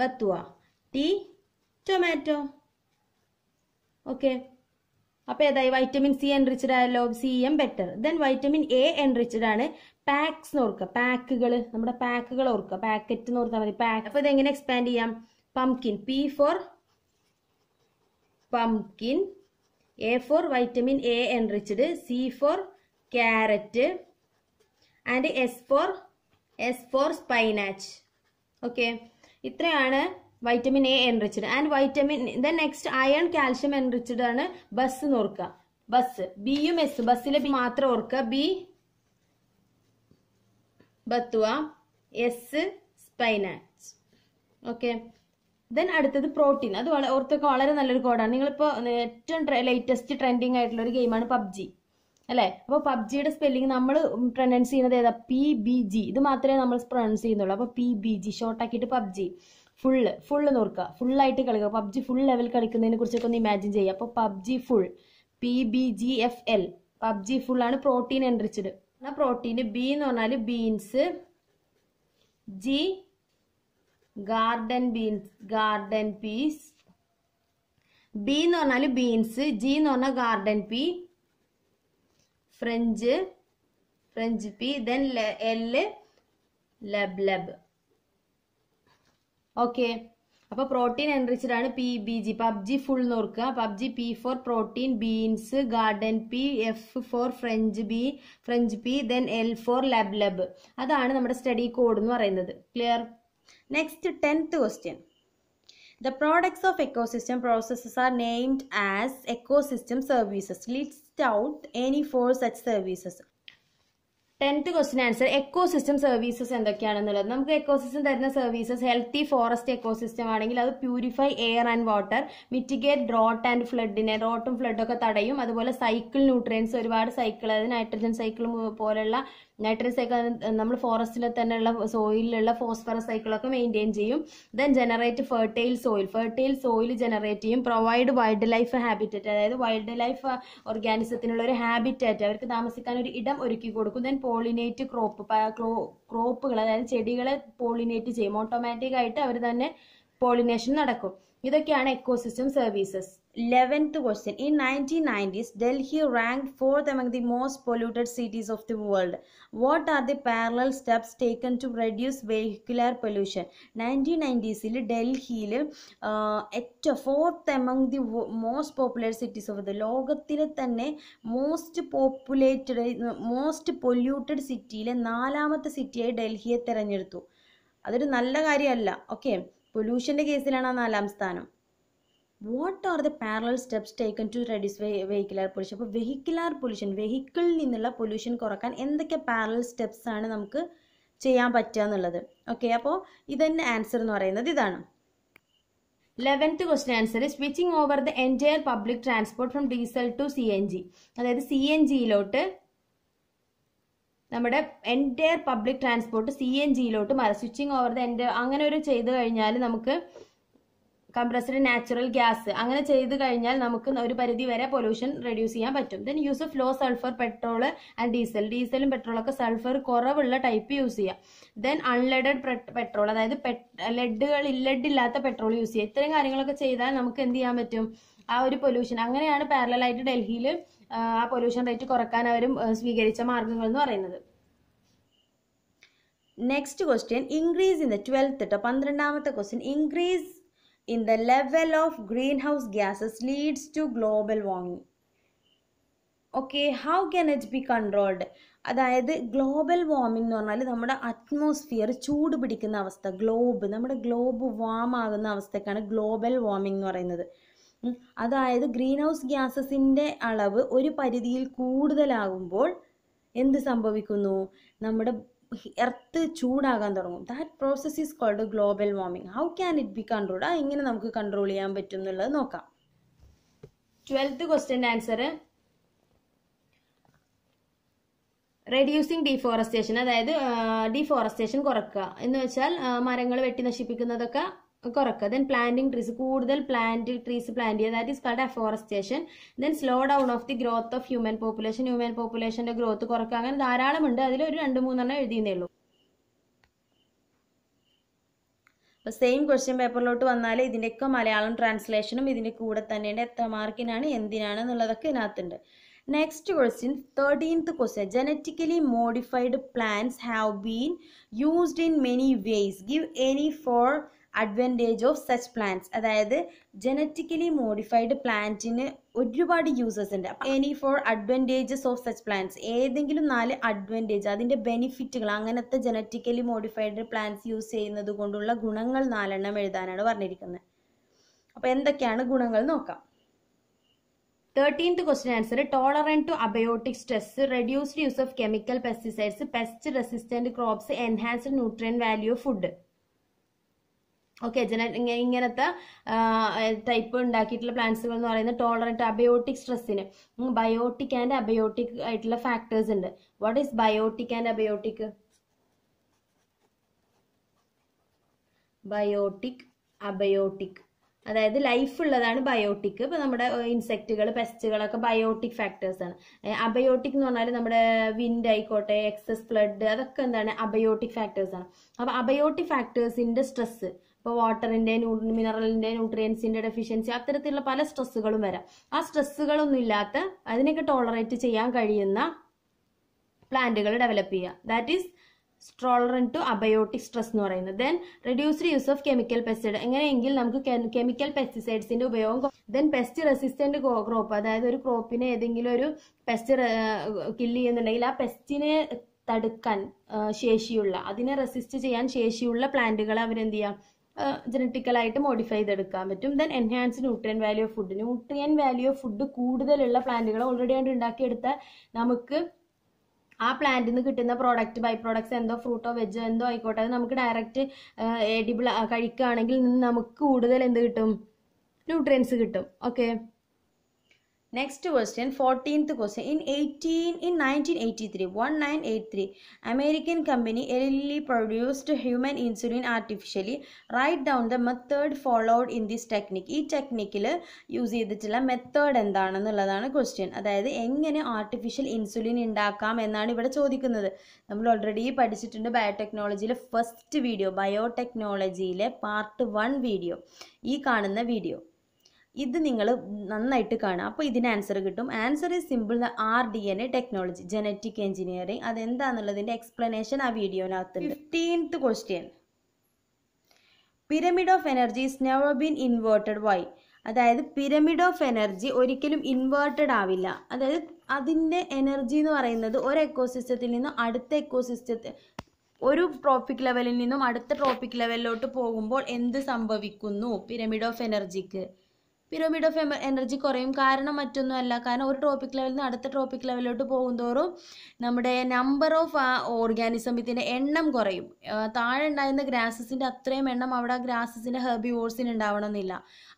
bathua T tomato okay അപ്പോൾ ഏതായി വൈറ്റമിൻ സി എൻറിച്ചഡ് ആയല്ലോ C M better then vitamin A enriched ആണ് പാക്സ് ഓർക്കുക പാക്കുകൾ നമ്മുടെ പാക്കുകൾ ഓർക്കുക പാക്കറ്റ് എന്ന് ഓർത്താൽ മതി പാക്ക് അപ്പൊ ഇതെങ്ങനെ എക്സ്പാൻഡ് ചെയ്യാം pumpkin P for pumpkin A for vitamin A enriched C for carrot and S for S for spinach okay ഇത്രയാണ് vitamin A enriched and vitamin the next iron calcium enriched ആണ് bus നോർക്കുക bus ബിയും S ബസ്സിലെ B മാത്രം ഓർക്കുക B bathua S spinach okay then അടുത്തത് protein അത് വളരെ ഓർത്തൊക്കെ വളരെ നല്ലൊരു കോഡാണ് നിങ്ങളിപ്പോൾ ഏറ്റവും ലേറ്റസ്റ്റ് ട്രെൻഡിങ് ആയിട്ടുള്ള ഒരു ഗെയിമാണ് പബ്ജി അല്ലെ അപ്പൊ പബ്ജിയുടെ സ്പെല്ലിംഗ് നമ്മൾ പ്രൊനൗൺസ് ചെയ്യുന്നത് ഏതാ പി ബി ജി ഇത് മാത്രമേ നമ്മൾ പ്രൊനൗൺസ് ചെയ്യുന്നുള്ളൂ അപ്പൊ പി ബി ജി ഷോർട്ട് ആക്കിയിട്ട് പബ്ജി ഫുള്ള് ഫുള്ള് നോക്കുക ഫുള്ളായിട്ട് കളിക്കുക പബ്ജി ഫുൾ ലെവൽ കളിക്കുന്നതിനെ കുറിച്ചൊക്കെ ഒന്ന് ഇമാജിൻ ചെയ്യുക അപ്പൊ PUBG full P B G F L PUBG full ആണ് പ്രോട്ടീൻ എൻട്രിച്ചത് എന്നാൽ പ്രോട്ടീൻ ബി എന്ന് പറഞ്ഞാൽ beans G garden beans garden peas B എന്ന് പറഞ്ഞാൽ ബീൻസ് ജി എന്ന് പറഞ്ഞാൽ garden pea French French P then L lablab okay അപ്പൊ പ്രോട്ടീൻ എൻറിച്ചഡ് ആണ് P B G PUBG full നോർക്കുക PUBG P for protein beans garden P F for French B French P then L four ലബ് lablab അതാണ് നമ്മുടെ study code എന്ന് പറയുന്നത് clear next tenth question the products of ecosystem processes are named as ecosystem services list out any four such services tenth question answer ecosystem services എന്തൊക്കെയാണെന്നുള്ളത് നമുക്ക് ecosystem തരുന്ന services healthy forest ecosystem ആണെങ്കിൽ അത് purify air and water mitigate drought and ഫ്ലഡിനെ ഡ്രോട്ടും ഫ്ലഡൊക്കെ തടയും അതുപോലെ സൈക്കിൾ ന്യൂട്രിയൻസ് ഒരുപാട് സൈക്കിൾ അതായത് നൈട്രജൻ സൈക്കിൾ പോലെയുള്ള നൈട്രസ് സൈക്കിൾ നമ്മൾ ഫോറസ്റ്റിൽ തന്നെയുള്ള സോയിലുള്ള ഫോസ്ഫറസ് സൈക്കിളൊക്കെ മെയിൻറ്റെയിൻ ചെയ്യും then generate fertile soil fertile soil generate ചെയ്യും പ്രൊവൈഡ് വൈൽഡ് ലൈഫ് ഹാബിറ്ററ്റ് അതായത് വൈൽഡ് ലൈഫ് ഓർഗാനിസത്തിനുള്ള ഒരു ഹാബിറ്ററ്റ് അവർക്ക് താമസിക്കാൻ ഒരു ഇടം ഒരുക്കി കൊടുക്കും ദെൻ പോളിനേറ്റ് ക്രോപ്പ് ക്രോപ്പുകൾ അതായത് ചെടികളെ പോളിനേറ്റ് ചെയ്യും ഓട്ടോമാറ്റിക് ആയിട്ട് അവർ തന്നെ പോളിനേഷൻ നടക്കും ഇതൊക്കെയാണ് ecosystem services 11th question. In 1990s, Delhi ranked fourth among the most polluted cities of the world. What are the parallel steps taken to reduce vehicular pollution? 1990s-ൽ il il delhi at fourth among ഡൽഹിയിൽ ഏറ്റവും fourth among the most popular cities of the ലോകത്തിലെ തന്നെ most populated most polluted സിറ്റിയിലെ നാലാമത്തെ സിറ്റിയായി ഡൽഹിയെ തിരഞ്ഞെടുത്തു അതൊരു okay pollution ke case il ana nalam sthanam what are the parallel steps taken to reduce vehicular pollution അപ്പോൾ vehicular pollution വെഹിക്കിളിൽ നിന്നുള്ള pollution കുറക്കാൻ എന്തൊക്കെ പാരൽ സ്റ്റെപ്സ് ആണ് നമുക്ക് ചെയ്യാൻ പറ്റുക എന്നുള്ളത് ഓക്കെ അപ്പോൾ ഇതന്നെ ആൻസർ എന്ന് പറയുന്നത് ഇതാണ് eleventh question answer switching over the entire public transport from diesel to C N G അതായത് സി എൻ ജിയിലോട്ട് നമ്മുടെ entire public transport C N ജിയിലോട്ട് സ്വിച്ചിങ് ഓവർ ദ എൻ്റെ അങ്ങനെ ഒരു ചെയ്ത് കഴിഞ്ഞാൽ നമുക്ക് കംപ്രസ്ഡ് നാച്ചുറൽ ഗ്യാസ് അങ്ങനെ ചെയ്തു കഴിഞ്ഞാൽ നമുക്ക് ഒരു പരിധി വരെ പൊല്യൂഷൻ റെഡ്യൂസ് ചെയ്യാൻ പറ്റും then use of low sulphur petrol and diesel ഡീസലും ഒക്കെ സൾഫർ കുറവുള്ള ടൈപ്പ് യൂസ് ചെയ്യുക ദെൻ അൺലെഡഡ് പെട്രോൾ അതായത് ലെഡുകൾ ലെഡ് ഇല്ലാത്ത പെട്രോൾ യൂസ് ചെയ്യുക ഇത്തരം കാര്യങ്ങളൊക്കെ ചെയ്താൽ നമുക്ക് എന്ത് ചെയ്യാൻ പറ്റും ആ ഒരു പൊല്യൂഷൻ അങ്ങനെയാണ് പാരലായിട്ട് ഡൽഹിയിൽ ആ പൊല്യൂഷൻ റേറ്റ് കുറക്കാൻ അവരും സ്വീകരിച്ച മാർഗങ്ങൾ എന്ന് പറയുന്നത് next question increase in the twelfth കേട്ടോ പന്ത്രണ്ടാമത്തെ question increase in the level of greenhouse gases leads to global warming okay how can it be controlled അതായത് ഗ്ലോബൽ വാർമിംഗ് എന്ന് പറഞ്ഞാൽ നമ്മുടെ അറ്റ്മോസ്ഫിയർ ചൂട് പിടിക്കുന്ന അവസ്ഥ ഗ്ലോബ് നമ്മുടെ ഗ്ലോബ് വാം ആകുന്ന അവസ്ഥക്കാണ് ഗ്ലോബൽ വാർമിംഗ് എന്ന് പറയുന്നത് അതായത് ഗ്രീൻ ഹൗസ് ഗ്യാസസിൻ്റെ അളവ് ഒരു പരിധിയിൽ കൂടുതലാകുമ്പോൾ എന്ത് സംഭവിക്കുന്നു നമ്മുടെ എർത്ത് ചൂടാകാൻ തുടങ്ങും that process is called global warming how can it be controlled ആ എങ്ങനെ നമുക്ക് കൺട്രോൾ ചെയ്യാൻ പറ്റും എന്നുള്ളത് നോക്കാം ട്വൽത്ത് ക്വസ്റ്റ്യൻ്റെ ആൻസർ റെഡ്യൂസിങ് ഡീഫോറസ്റ്റേഷൻ അതായത് ഡീഫോറസ്റ്റേഷൻ കുറക്കുക എന്ന് വെച്ചാൽ മരങ്ങൾ വെട്ടി നശിപ്പിക്കുന്നതൊക്കെ കുറക്കുക ദെൻ പ്ലാന്റിംഗ് ട്രീസ് കൂടുതൽ പ്ലാന്റ് ട്രീസ് പ്ലാന്റ് ചെയ്യുക that is called afforestation then slow down of the growth of human population human പോപ്പുലേഷൻ്റെ ഗ്രോത്ത് കുറക്കുക അങ്ങനെ ധാരാളമുണ്ട് അതിൽ ഒരു രണ്ട് മൂന്നെണ്ണം എഴുതിയേ ഉള്ളൂ അപ്പോൾ സെയിം ക്വസ്റ്റ്യൻ പേപ്പറിലോട്ട് വന്നാൽ ഇതിൻ്റെയൊക്കെ മലയാളം ട്രാൻസ്ലേഷനും ഇതിൻ്റെ കൂടെ തന്നെയുണ്ട് എത്ര മാർക്കിനാണ് എന്തിനാണ് എന്നുള്ളതൊക്കെ ഇതിനകത്തുണ്ട് next question thirteenth question genetically modified plants have been used in many ways give any four advantage of such plants അതായത് ജനറ്റിക്കലി മോഡിഫൈഡ് പ്ലാന്റിന് ഒരുപാട് യൂസേഴ്സ് ഉണ്ട് any four advantages of such plants ഏതെങ്കിലും നാല് അഡ്വാൻറ്റേജ് അതിൻ്റെ ബെനിഫിറ്റുകൾ അങ്ങനത്തെ ജനറ്റിക്കലി മോഡിഫൈഡ് പ്ലാന്റ്സ് യൂസ് ചെയ്യുന്നത് കൊണ്ടുള്ള ഗുണങ്ങൾ നാലെണ്ണം എഴുതാനാണ് പറഞ്ഞിരിക്കുന്നത് അപ്പോൾ എന്തൊക്കെയാണ് ഗുണങ്ങൾ നോക്കാം thirteenth question answer tolerant to abiotic stress reduced use of chemical pesticides pest resistant crops enhanced nutrient value of food okay ജന ഇങ്ങനത്തെ ടൈപ്പ് ഉണ്ടാക്കിയിട്ടുള്ള പ്ലാന്റ്സുകൾ എന്ന് പറയുന്നത് ടോളറൻറ്റ് അബയോട്ടിക് സ്ട്രെസ്സിന് ബയോട്ടിക് ആൻഡ് അബയോട്ടിക് ആയിട്ടുള്ള ഫാക്ടേഴ്സ് ഉണ്ട് what is biotic and abiotic biotic abiotic അതായത് ലൈഫ് ഉള്ളതാണ് ബയോട്ടിക് ഇപ്പൊ നമ്മുടെ ഇൻസെക്റ്റുകൾ പെസ്റ്റുകളൊക്കെ ബയോട്ടിക് ഫാക്ടേഴ്സ് ആണ് അബയോട്ടിക് എന്ന് പറഞ്ഞാൽ നമ്മുടെ വിൻഡ് ആയിക്കോട്ടെ എക്സസ് ഫ്ലഡ് അതൊക്കെ എന്താണ് അബയോട്ടിക് ഫാക്ടേഴ്സ് ആണ് അപ്പോൾ അബയോട്ടിക് ഫാക്ടേഴ്സിന്റെ സ്ട്രെസ്സ് ഇപ്പോൾ വാട്ടറിൻ്റെ മിനറലിൻ്റെ ന്യൂട്രിയൻസിൻ്റെ ഡെഫിഷ്യൻസി അത്തരത്തിലുള്ള പല സ്ട്രെസ്സുകളും വരാം ആ സ്ട്രെസ്സുകളൊന്നും ഇല്ലാത്ത അതിനൊക്കെ ടോളറേറ്റ് ചെയ്യാൻ കഴിയുന്ന പ്ലാന്റുകൾ ഡെവലപ്പ് ചെയ്യുക that is tolerant to abiotic stress എന്ന് പറയുന്നത് then reduced use of chemical pesticide എങ്ങനെയെങ്കിൽ നമുക്ക് കെമിക്കൽ പെസ്റ്റിസൈഡ്സിന്റെ ഉപയോഗം ദെൻ പെസ്റ്റ് റെസിസ്റ്റന്റ് ക്രോപ്പ് അതായത് ഒരു ക്രോപ്പിനെ ഏതെങ്കിലും ഒരു പെസ്റ്റ് കില്ല് ചെയ്യുന്നുണ്ടെങ്കിൽ ആ പെസ്റ്റിനെ തടുക്കാൻ ശേഷിയുള്ള അതിനെ റെസിസ്റ്റ് ചെയ്യാൻ ശേഷിയുള്ള പ്ലാന്റുകളെ അവരെന്ത് ചെയ്യാം ജനറ്റിക്കലായിട്ട് മോഡിഫൈ ചെയ്തെടുക്കാൻ പറ്റും then enhance nutrient value of food nutrient value of food കൂടുതലുള്ള പ്ലാന്റുകൾ ഓൾറെഡി ആയിട്ട് ഉണ്ടാക്കിയെടുത്താൽ നമുക്ക് ആ പ്ലാന്റിൽ നിന്ന് കിട്ടുന്ന പ്രോഡക്റ്റ് ബൈ പ്രോഡക്ട്സ് എന്തോ ഫ്രൂട്ടോ വെജോ എന്തോ ആയിക്കോട്ടെ അത് നമുക്ക് ഡയറക്റ്റ് എഡിബിൾ കഴിക്കുകയാണെങ്കിൽ നമുക്ക് കൂടുതൽ എന്ത് കിട്ടും ന്യൂട്രിയൻസ് കിട്ടും okay next question fourteenth question in eighteen in nineteen eighty three one nine eight three American company Eli Lilly produced human insulin artificially write down the method followed in this technique ഈ ടെക്നിക്കിൽ use ചെയ്തിട്ടുള്ള method എന്താണെന്നുള്ളതാണ് question അതായത് എങ്ങനെ artificial insulin ഉണ്ടാക്കാം എന്നാണ് ഇവിടെ ചോദിക്കുന്നത് നമ്മൾ ഓൾറെഡി പഠിച്ചിട്ടുണ്ട് ബയോടെക്നോളജിയിലെ ഫസ്റ്റ് വീഡിയോ ബയോടെക്നോളജിയിലെ പാർട്ട് വൺ വീഡിയോ ഈ കാണുന്ന വീഡിയോ ഇത് നിങ്ങൾ നന്നായിട്ട് കാണുക അപ്പോൾ ഇതിന് ആൻസർ കിട്ടും answer is simple the R D N A technology genetic engineering അതെന്താണെന്നുള്ളതിൻ്റെ എക്സ്പ്ലനേഷൻ ആ വീഡിയോനകത്തുണ്ട് fifteenth question pyramid of energy is never been inverted why അതായത് പിരമിഡ് ഓഫ് എനർജി ഒരിക്കലും ഇൻവേർട്ടഡ് ആവില്ല അതായത് അതിൻ്റെ എനർജി എന്ന് പറയുന്നത് ഒരു എക്കോസിസ്റ്റത്തിൽ നിന്നും അടുത്ത എക്കോസിസ്റ്റത്തിൽ ഒരു ട്രോപ്പിക് ലെവലിൽ നിന്നും അടുത്ത ട്രോപ്പിക് ലെവലിലോട്ട് പോകുമ്പോൾ എന്ത് സംഭവിക്കുന്നു പിരമിഡ് ഓഫ് എനർജിക്ക് പിരമിഡ് ഓഫ് എനർജി കുറയും കാരണം മറ്റൊന്നുമല്ല കാരണം ഒരു ട്രോപ്പിക് ലെവലിൽ നിന്ന് അടുത്ത ട്രോപ്പിക് ലെവലിലോട്ട് തോറും നമ്മുടെ നമ്പർ ഓഫ് ആ ഓർഗാനിസം ഇതിൻ്റെ എണ്ണം കുറയും താഴെ ഉണ്ടായിരുന്ന ഗ്രാസസിൻ്റെ അത്രയും എണ്ണം അവിടെ ഗ്രാസസിൻ്റെ ഹെർബിവോഴ്സിന് ഉണ്ടാവണമെന്നില്ല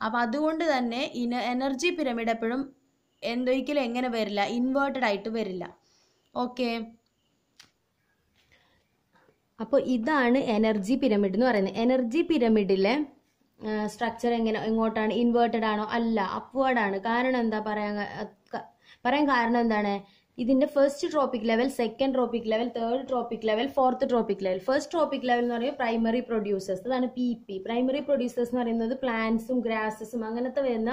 അപ്പോൾ അതുകൊണ്ട് തന്നെ ഇന എനർജി പിരമിഡ് എപ്പോഴും എന്തൊരിക്കലും എങ്ങനെ വരില്ല ഇൻവേർട്ടഡ് ആയിട്ട് വരില്ല ഓക്കെ അപ്പോൾ ഇതാണ് എനർജി പിരമിഡ് എന്ന് പറയുന്നത് എനർജി പിരമിഡിലെ സ്ട്രക്ചർ എങ്ങനെ എങ്ങോട്ടാണ് ഇൻവേർട്ടഡ് ആണോ അല്ല അപ്വേർഡ് ആണ് കാരണം എന്താ പറയാൻ പറയാൻ കാരണം എന്താണ് ഇതിന്റെ first tropic level second tropic level third tropic level fourth tropic level first tropic level എന്ന് പറയുന്നത് പ്രൈമറി പ്രൊഡ്യൂസേഴ്സ് അതാണ് പി പി പ്രൈമറി പ്രൊഡ്യൂസേഴ്സ് എന്ന് പറയുന്നത് പ്ലാന്റ്സും ഗ്രാസസും അങ്ങനത്തെ വരുന്ന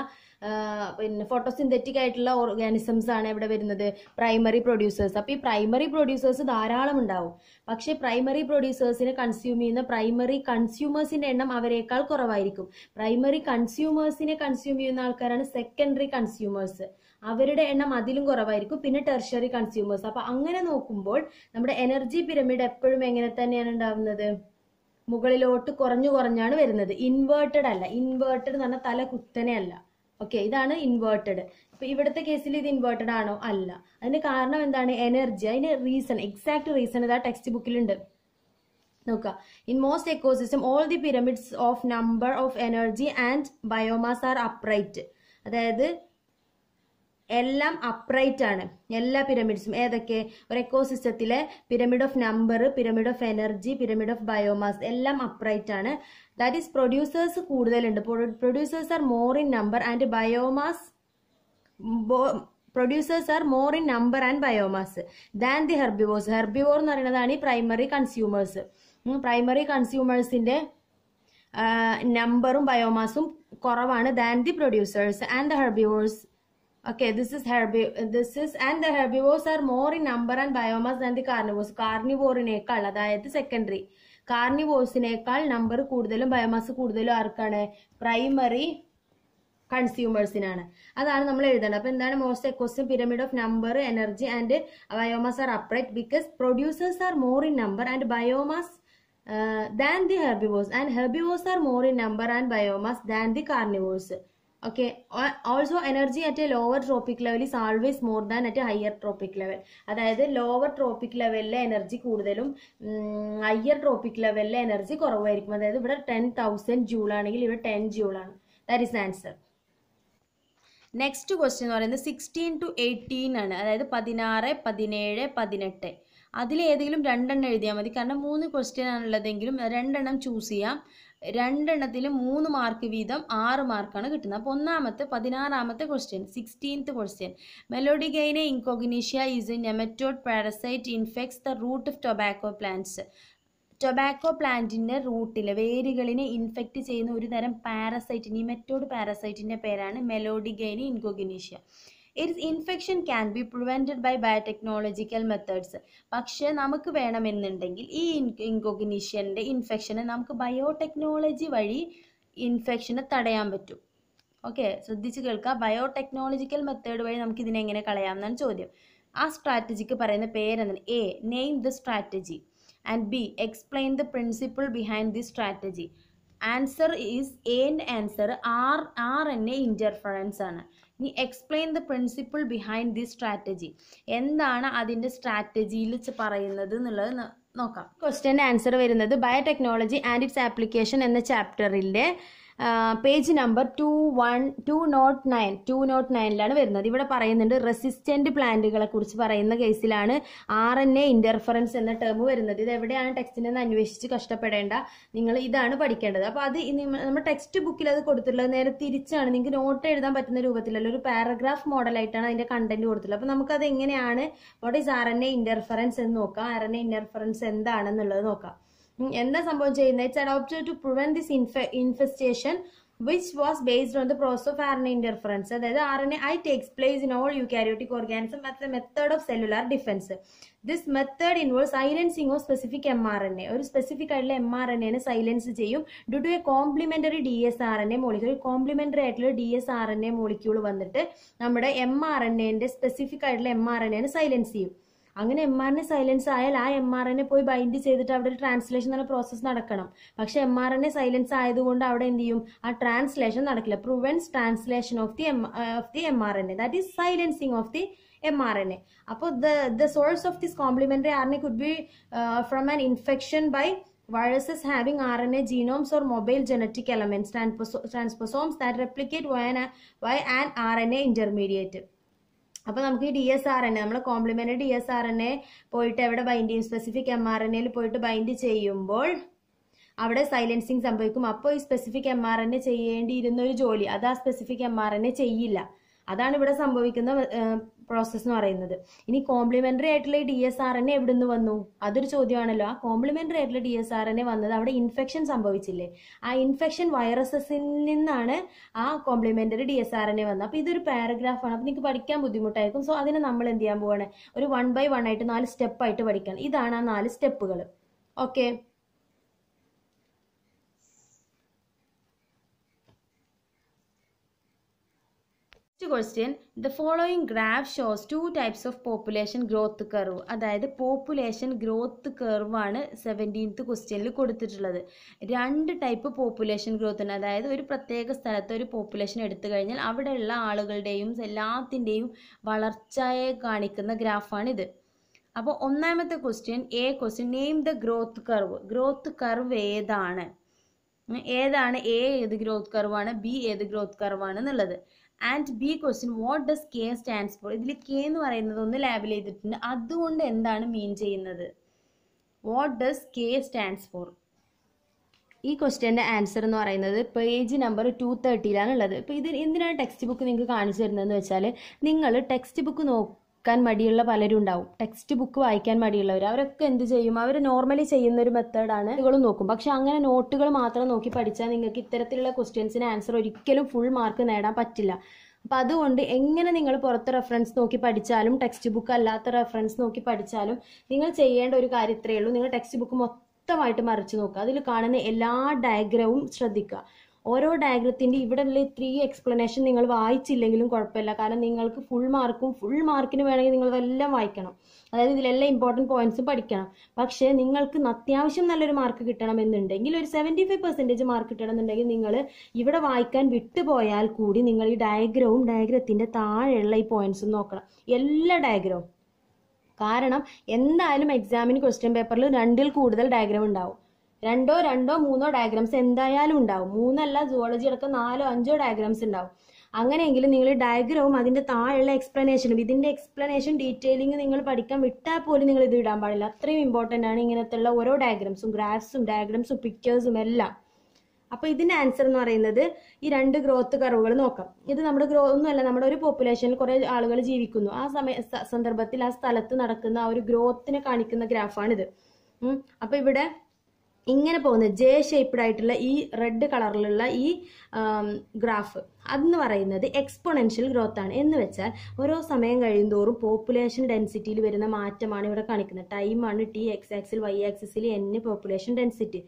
പിന്നെ ഫോട്ടോസിന്തറ്റിക് ആയിട്ടുള്ള ഓർഗാനിസംസ് ആണ് ഇവിടെ വരുന്നത് പ്രൈമറി പ്രൊഡ്യൂസേഴ്സ് അപ്പോൾ ഈ പ്രൈമറി പ്രൊഡ്യൂസേഴ്സ് ധാരാളം ഉണ്ടാവും പക്ഷേ പ്രൈമറി പ്രൊഡ്യൂസേഴ്സിനെ കൺസ്യൂം ചെയ്യുന്ന പ്രൈമറി കൺസ്യൂമേഴ്സിൻ്റെ എണ്ണം അവരെക്കാൾ കുറവായിരിക്കും പ്രൈമറി കൺസ്യൂമേഴ്സിനെ കൺസ്യൂം ചെയ്യുന്ന ആൾക്കാരാണ് സെക്കൻഡറി കൺസ്യൂമേഴ്സ് അവരുടെ എണ്ണം അതിലും കുറവായിരിക്കും പിന്നെ ടെർഷറി കൺസ്യൂമേഴ്സ് അപ്പോൾ അങ്ങനെ നോക്കുമ്പോൾ നമ്മുടെ എനർജി പിരമിഡ് എപ്പോഴും എങ്ങനെ തന്നെയാണ് ഉണ്ടാവുന്നത് മുകളിലോട്ട് കുറഞ്ഞു കുറഞ്ഞാണ് വരുന്നത് ഇൻവേർട്ടഡ് അല്ല ഇൻവേർട്ടഡ് എന്ന് പറഞ്ഞാൽ തല കുത്തനെ അല്ല ഓക്കെ ഇതാണ് ഇൻവേർട്ടഡ് ഇപ്പൊ ഇവിടുത്തെ കേസിൽ ഇത് ഇൻവേർട്ടഡ് ആണോ അല്ല അതിന് കാരണം എന്താണ് എനർജി അതിന് റീസൺ എക്സാക്ട് റീസൺ ഇതാ ടെക്സ്റ്റ് ബുക്കിലുണ്ട് നോക്കുക in most ecosystem all the pyramids of number of energy and biomass are upright അതായത് എല്ലാം അപ്രൈറ്റ് ആണ് എല്ലാ പിരമിഡ്സും ഏതൊക്കെ ഒരു സിസ്റ്റത്തിലെ pyramid of number pyramid of energy pyramid of biomass എല്ലാം അപ്രൈറ്റ് ആണ് ദാറ്റ് ഈസ് പ്രൊഡ്യൂസേഴ്സ് കൂടുതലുണ്ട് producers are more in number and biomass producers are more in number and biomass than the herbivores herbivore എന്ന് പറയുന്നതാണ് ഈ primary consumers primary കൺസ്യൂമേഴ്സിന്റെ നമ്പറും ബയോമാസും കുറവാണ് than the producers and the herbivores Okay, this is herbi this is and the herbivores are more in number and biomass than the carnivores. കാർണിവോറിനേക്കാൾ അതായത് secondary കാർണിവോഴ്സിനേക്കാൾ number കൂടുതലും ബയോമാസ് കൂടുതലും ആർക്കാണ് പ്രൈമറി കൺസ്യൂമേഴ്സിനാണ് അതാണ് നമ്മൾ എഴുതേണ്ടത് അപ്പോൾ എന്താണ് മോസ്റ്റ് എക്വസ്റ്റൻ pyramid of number energy and biomass are upright because producers are more in number and biomass than the herbivores and herbivores are more in number and biomass than the carnivores okay also energy at a lower tropic level is always more than at higher higher level അതായത് lower tropic ലെവലിലെ energy കൂടുതലും higher tropic ലെവലിലെ energy കുറവായിരിക്കും അതായത് ഇവിടെ ten thousand joule ആണെങ്കിൽ ഇവിടെ ten joule ആണ് that is answer next question എന്ന് പറയുന്നത് സിക്സ്റ്റീൻ ടു എയ്റ്റീൻ ആണ് അതായത് പതിനാറ് പതിനേഴ് പതിനെട്ട് അതിലേതെങ്കിലും രണ്ടെണ്ണം എഴുതിയാൽ മതി കാരണം മൂന്ന് ക്വസ്റ്റ്യൻ ആണുള്ളതെങ്കിലും രണ്ടെണ്ണം ചൂസ് ചെയ്യാം രണ്ടെണ്ണത്തിൽ മൂന്ന് മാർക്ക് വീതം ആറ് മാർക്കാണ് കിട്ടുന്നത് അപ്പോൾ ഒന്നാമത്തെ പതിനാറാമത്തെ question sixteenth question Meloidogyne incognita is a nematode parasite infects the root of tobacco plants tobacco പ്ലാന്റിൻ്റെ റൂട്ടിലെ വേരുകളിനെ ഇൻഫെക്റ്റ് ചെയ്യുന്ന ഒരു തരം പാരസൈറ്റ് നിമറ്റോഡ് പാരസൈറ്റിൻ്റെ പേരാണ് Meloidogyne incognita its infection can be prevented by ബയോടെക്നോളജിക്കൽ മെത്തേഡ്സ് പക്ഷേ നമുക്ക് വേണമെന്നുണ്ടെങ്കിൽ ഈ ഇൻകോഗ്നീഷ്യൻ്റെ ഇൻഫെക്ഷനെ നമുക്ക് ബയോടെക്നോളജി വഴി ഇൻഫെക്ഷനെ തടയാൻ പറ്റും ഓക്കെ ശ്രദ്ധിച്ച് കേൾക്കുക ബയോടെക്നോളജിക്കൽ മെത്തേഡ് വഴി നമുക്ക് എങ്ങനെ കളയാം എന്നാണ് ചോദ്യം ആ സ്ട്രാറ്റജിക്ക് പറയുന്ന പേരെന്താണ് A name the strategy and B explain the principle behind the strategy answer is N answer R R N A interference ആണ് നീ explain the principle behind the strategy എന്താണ് അതിൻ്റെ സ്ട്രാറ്റജിയിൽ പറയുന്നത് എന്നുള്ളത് നോക്കാം ക്വസ്റ്റ്യൻ്റെ ആൻസർ വരുന്നത് ബയോടെക്നോളജി ആൻഡ് ഇറ്റ്സ് ആപ്ലിക്കേഷൻ എന്ന ചാപ്റ്ററിൻ്റെ page number two one two nought nine two nought നയനിലാണ് വരുന്നത് ഇവിടെ പറയുന്നുണ്ട് റെസിസ്റ്റൻറ്റ് പ്ലാന്റുകളെ കുറിച്ച് പറയുന്ന കേസിലാണ് ആർ എൻ എ ഇൻ്റർഫറൻസ് എന്ന ടേം വരുന്നത് ഇത് എവിടെയാണ് ടെക്സ്റ്റിനെന്ന് അന്വേഷിച്ച് കഷ്ടപ്പെടേണ്ട നിങ്ങൾ ഇതാണ് പഠിക്കേണ്ടത് അപ്പോൾ അത് നമ്മൾ ടെക്സ്റ്റ് ബുക്കിൽ അത് കൊടുത്തിട്ടുള്ളത് നേരെ തിരിച്ചാണ് നിങ്ങൾക്ക് നോട്ട് എഴുതാൻ പറ്റുന്ന രൂപത്തിലല്ല ഒരു പാരഗ്രാഫ് മോഡലായിട്ടാണ് അതിൻ്റെ കണ്ടന്റ് കൊടുത്തിട്ടുള്ളത് അപ്പോൾ നമുക്കത് എങ്ങനെയാണ് what is R N A interference എന്ന് നോക്കാം ആർ എൻ എ ഇൻ്റർഫറൻസ് എന്താണെന്നുള്ളത് നോക്കാം എന്താ സംഭവം ചെയ്യുന്നത് it's adopted to prevent this infestation which was based on the process of R N interference അതായത് R N I takes place in all eukaryotic organism at the method of cellular defence this method involve silencing of specific M R N A ഒരു specific ആയിട്ടുള്ള M R N എനെ silence ചെയ്യും due to a complementary D S R N A molecule ഒരു complementary ആയിട്ടുള്ള D S R N A molecule വന്നിട്ട് നമ്മുടെ M R N എന്റെ specific ആയിട്ടുള്ള എം ആർ എൻ എനെ സൈലൻസ് ചെയ്യും അങ്ങനെ എം ആറിന് സൈലൻസ് ആയാൽ ആ എം ആർ എന്നെ പോയി ബൈൻഡ് ചെയ്തിട്ട് അവിടെ ഒരു ട്രാൻസ്ലേഷൻ എന്ന പ്രോസസ്സ് നടക്കണം പക്ഷേ M R N A silence ആയതുകൊണ്ട് അവിടെ എന്ത് ചെയ്യും ആ ട്രാൻസ്ലേഷൻ നടക്കില്ല prevents translation of the M of the M R N A that is silencing of the M R N A അപ്പോൾ the the source of this complementary R N A could be from an infection by viruses having RNA genomes or mobile genetic elements, transposomes that replicate via an R N A intermediate. അപ്പോൾ നമുക്ക് ഈ D S R N A നമ്മൾ complementary D S R N A പോയിട്ട് എവിടെ bind ചെയ്യും specific M R N എയിൽ പോയിട്ട് bind ചെയ്യുമ്പോൾ അവിടെ സൈലൻസിങ് സംഭവിക്കും അപ്പോൾ ഈ specific M R N A ചെയ്യേണ്ടിയിരുന്ന ഒരു ജോലി അത് ആ specific M R N A ചെയ്യില്ല അതാണ് ഇവിടെ സംഭവിക്കുന്ന പ്രോസസ്സ് എന്ന് പറയുന്നത് ഇനി കോംപ്ലിമെന്ററി ആയിട്ടുള്ള ഡി എസ് ആർ എൻ എവിടെ നിന്ന് വന്നു അതൊരു ചോദ്യമാണല്ലോ ആ കോംപ്ലിമെന്ററി ആയിട്ടുള്ള D S R N A വന്നത് അവിടെ ഇൻഫെക്ഷൻ സംഭവിച്ചില്ലേ ആ ഇൻഫെക്ഷൻ വൈറസസിൽ നിന്നാണ് ആ complementary D S R N A വന്നത് അപ്പോൾ ഇതൊരു പാരഗ്രാഫാണ് അപ്പോൾ നിങ്ങൾക്ക് പഠിക്കാൻ ബുദ്ധിമുട്ടായിരിക്കും സോ അതിനെ നമ്മൾ എന്ത് ചെയ്യാൻ പോവാണ് ഒരു വൺ ബൈ വൺ ആയിട്ട് നാല് സ്റ്റെപ്പായിട്ട് പഠിക്കണം ഇതാണ് ആ നാല് സ്റ്റെപ്പുകൾ okay next question the following graph shows two types of population growth curve അതായത് പോപ്പുലേഷൻ ഗ്രോത്ത് കർവാണ് സെവൻറ്റീൻത്ത് ക്വസ്റ്റ്യനിൽ കൊടുത്തിട്ടുള്ളത് രണ്ട് ടൈപ്പ് പോപ്പുലേഷൻ ഗ്രോത്ത് ഉണ്ട് അതായത് ഒരു പ്രത്യേക സ്ഥലത്ത് ഒരു പോപ്പുലേഷൻ എടുത്തു കഴിഞ്ഞാൽ അവിടെയുള്ള ആളുകളുടെയും എല്ലാത്തിൻ്റെയും വളർച്ചയെ കാണിക്കുന്ന ഗ്രാഫാണിത് അപ്പോൾ ഒന്നാമത്തെ question A question name the growth curve growth curve ഏതാണ് ഏതാണ് എ ഏത് ഗ്രോത്ത് കർവാണ് ബി ഏത് ഗ്രോത്ത് കർവാണ് എന്നുള്ളത് and B question what does K stands for ഇതിൽ കെ എന്ന് പറയുന്നത് ഒന്ന് ലാബിൽ ചെയ്തിട്ടുണ്ട് അതുകൊണ്ട് എന്താണ് മീൻ ചെയ്യുന്നത് what does K stands for ഈ ക്വസ്റ്റ്യൻ്റെ ആൻസർ എന്ന് പറയുന്നത് പേജ് നമ്പർ ടു തേർട്ടിയിലാണ് ഉള്ളത് ഇപ്പോൾ ഇത് എന്തിനാണ് ടെക്സ്റ്റ് ബുക്ക് നിങ്ങൾക്ക് കാണിച്ചു തരുന്നതെന്ന് വെച്ചാൽ നിങ്ങൾ ടെക്സ്റ്റ് ബുക്ക് നോക്കി വായിക്കാൻ മടിയുള്ള പലരും ഉണ്ടാവും ടെക്സ്റ്റ് ബുക്ക് വായിക്കാൻ മടിയുള്ളവർ അവരൊക്കെ എന്ത് ചെയ്യും അവർ നോർമലി ചെയ്യുന്ന ഒരു മെത്തേഡാണ് നിങ്ങളും നോക്കും പക്ഷെ അങ്ങനെ നോട്ടുകൾ മാത്രം നോക്കി പഠിച്ചാൽ നിങ്ങൾക്ക് ഇത്തരത്തിലുള്ള ക്വസ്റ്റ്യൻസിന് ആൻസർ ഒരിക്കലും ഫുൾ മാർക്ക് നേടാൻ പറ്റില്ല അപ്പം അതുകൊണ്ട് എങ്ങനെ നിങ്ങൾ പുറത്ത് റെഫറൻസ് നോക്കി പഠിച്ചാലും ടെക്സ്റ്റ് ബുക്ക് അല്ലാത്ത റെഫറൻസ് നോക്കി പഠിച്ചാലും നിങ്ങൾ ചെയ്യേണ്ട ഒരു കാര്യം ഇത്രയേ ഉള്ളൂ നിങ്ങൾ ടെക്സ്റ്റ് ബുക്ക് മൊത്തമായിട്ട് മറിച്ച് നോക്കുക അതിൽ കാണുന്ന എല്ലാ ഡയഗ്രവും ശ്രദ്ധിക്കുക ഓരോ ഡയഗ്രത്തിന്റെ ഇവിടെ ഉള്ള ത്രീ എക്സ്പ്ലനേഷൻ നിങ്ങൾ വായിച്ചില്ലെങ്കിലും കുഴപ്പമില്ല കാരണം നിങ്ങൾക്ക് ഫുൾ മാർക്കും ഫുൾ മാർക്കിന് വേണമെങ്കിൽ നിങ്ങൾ ഇതെല്ലാം വായിക്കണം അതായത് ഇതിലെല്ലാം ഇമ്പോർട്ടൻറ്റ് പോയിന്റ്സ് പഠിക്കണം പക്ഷേ നിങ്ങൾക്ക് അത്യാവശ്യം നല്ലൊരു മാർക്ക് കിട്ടണമെന്നുണ്ടെങ്കിൽ ഒരു സെവൻറ്റി ഫൈവ് പെർസെൻറ്റേജ് മാർക്ക് കിട്ടണമെന്നുണ്ടെങ്കിൽ നിങ്ങൾ ഇവിടെ വായിക്കാൻ വിട്ടുപോയാൽ കൂടി നിങ്ങൾ ഈ ഡയഗ്രവും ഡയഗ്രത്തിൻ്റെ താഴെയുള്ള ഈ പോയിന്റ്സും നോക്കണം എല്ലാ ഡയഗ്രവും കാരണം എന്തായാലും എക്സാമിന് ക്വസ്റ്റ്യൻ പേപ്പറിൽ രണ്ടിൽ കൂടുതൽ ഡയഗ്രാം ഉണ്ടാവും രണ്ടോ രണ്ടോ മൂന്നോ ഡയഗ്രാംസ് എന്തായാലും ഉണ്ടാവും മൂന്നല്ല ജുവോളജി അടക്കം നാലോ അഞ്ചോ ഡയഗ്രാംസ് ഉണ്ടാവും അങ്ങനെയെങ്കിലും നിങ്ങൾ ഡയഗ്രവും അതിൻ്റെ താഴെയുള്ള എക്സ്പ്ലനേഷനും ഇതിൻ്റെ എക്സ്പ്ലനേഷൻ ഡീറ്റെയിലിംഗ് നിങ്ങൾ പഠിക്കാൻ വിട്ടാൽ പോലും നിങ്ങൾ ഇത് ഇടാൻ പാടില്ല അത്രയും ഇമ്പോർട്ടൻ്റ് ആണ് ഇങ്ങനത്തെയുള്ള ഓരോ ഡയഗ്രാംസും ഗ്രാഫ്സും ഡയഗ്രാംസും പിക്ചേഴ്സും എല്ലാം അപ്പോൾ ഇതിൻ്റെ ആൻസർ എന്ന് പറയുന്നത് ഈ രണ്ട് ഗ്രോത്ത് കർവുകൾ നോക്കാം ഇത് നമ്മുടെ ഗ്രോ ഒന്നുമല്ല നമ്മുടെ ഒരു പോപ്പുലേഷനിൽ കുറേ ആളുകൾ ജീവിക്കുന്നു ആ സമയ സന്ദർഭത്തിൽ ആ സ്ഥലത്ത് നടക്കുന്ന ആ ഒരു ഗ്രോത്തിനെ കാണിക്കുന്ന ഗ്രാഫാണിത് അപ്പോൾ ഇവിടെ ഇങ്ങനെ പോകുന്ന ജെ ഷേപ്പ്ഡ് ആയിട്ടുള്ള ഈ റെഡ് കളറിലുള്ള ഈ ഗ്രാഫ് അതെന്ന് പറയുന്നത് എക്സ്പൊണൻഷ്യൽ ഗ്രോത്ത് ആണ് എന്ന് വെച്ചാൽ ഓരോ സമയം കഴിയുന്തോറും പോപ്പുലേഷൻ ഡെൻസിറ്റിയിൽ വരുന്ന മാറ്റമാണ് ഇവിടെ കാണിക്കുന്നത് ടൈമാണ് ടി എക്സ് ആക്സിൽ വൈ ആക്സിൽ എൻ പോപ്പുലേഷൻ ഡെൻസിറ്റി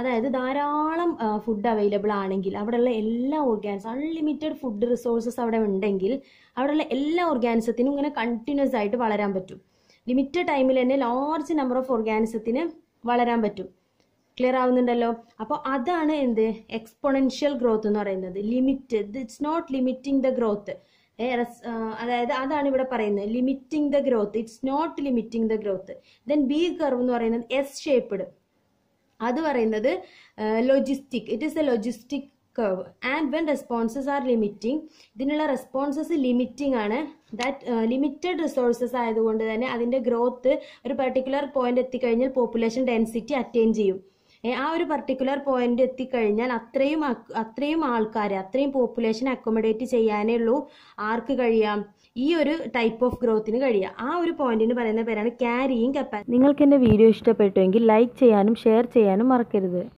അതായത് ധാരാളം ഫുഡ് അവൈലബിൾ ആണെങ്കിൽ അവിടെയുള്ള എല്ലാ ഓർഗാൻസ് അൺലിമിറ്റഡ് ഫുഡ് റിസോഴ്സസ് അവിടെ ഉണ്ടെങ്കിൽ അവിടെയുള്ള എല്ലാ ഓർഗാനിസത്തിനും ഇങ്ങനെ കണ്ടിന്യൂസ് ആയിട്ട് വളരാൻ പറ്റും ലിമിറ്റഡ് ടൈമിൽ തന്നെ ലാർജ് നമ്പർ ഓഫ് ഓർഗാനിസത്തിന് വളരാൻ പറ്റും ക്ലിയർ ആവുന്നുണ്ടല്ലോ അപ്പോൾ അതാണ് എന്ത് എക്സ്പൊണൻഷ്യൽ ഗ്രോത്ത് എന്ന് പറയുന്നത് limit it's not limiting the growth അതായത് അതാണ് ഇവിടെ പറയുന്നത് limiting the growth it's not limiting the growth then B curve എന്ന് പറയുന്നത് എസ് ഷേപ്പ്ഡ് അത് പറയുന്നത് logistic it is a logistic curve and when responses are limiting ഇതിനുള്ള റെസ്പോൺസസ് ലിമിറ്റിംഗ് ആണ് ദാറ്റ് ലിമിറ്റഡ് റിസോഴ്സസ് ആയതുകൊണ്ട് തന്നെ അതിൻ്റെ ഗ്രോത്ത് ഒരു പെർട്ടിക്കുലർ പോയിന്റ് എത്തിക്കഴിഞ്ഞാൽ പോപ്പുലേഷൻ ഡെൻസിറ്റി അറ്റൈൻ ചെയ്യും ആ ഒരു പർട്ടിക്കുലർ പോയിന്റ് എത്തിക്കഴിഞ്ഞാൽ അത്രയും അത്രയും ആൾക്കാരെ അത്രയും പോപ്പുലേഷൻ അക്കോമഡേറ്റ് ചെയ്യാനേ ഉള്ളൂ ആർക്ക് കഴിയാം ഈ ഒരു ടൈപ്പ് ഓഫ് ഗ്രോത്തിന് കഴിയുക ആ ഒരു പോയിന്റിന് പറയുന്ന പേരാണ് ക്യാരിയും കപ്പാസിറ്റി നിങ്ങൾക്ക് എൻ്റെ വീഡിയോ ഇഷ്ടപ്പെട്ടുവെങ്കിൽ ലൈക്ക് ചെയ്യാനും ഷെയർ ചെയ്യാനും മറക്കരുത്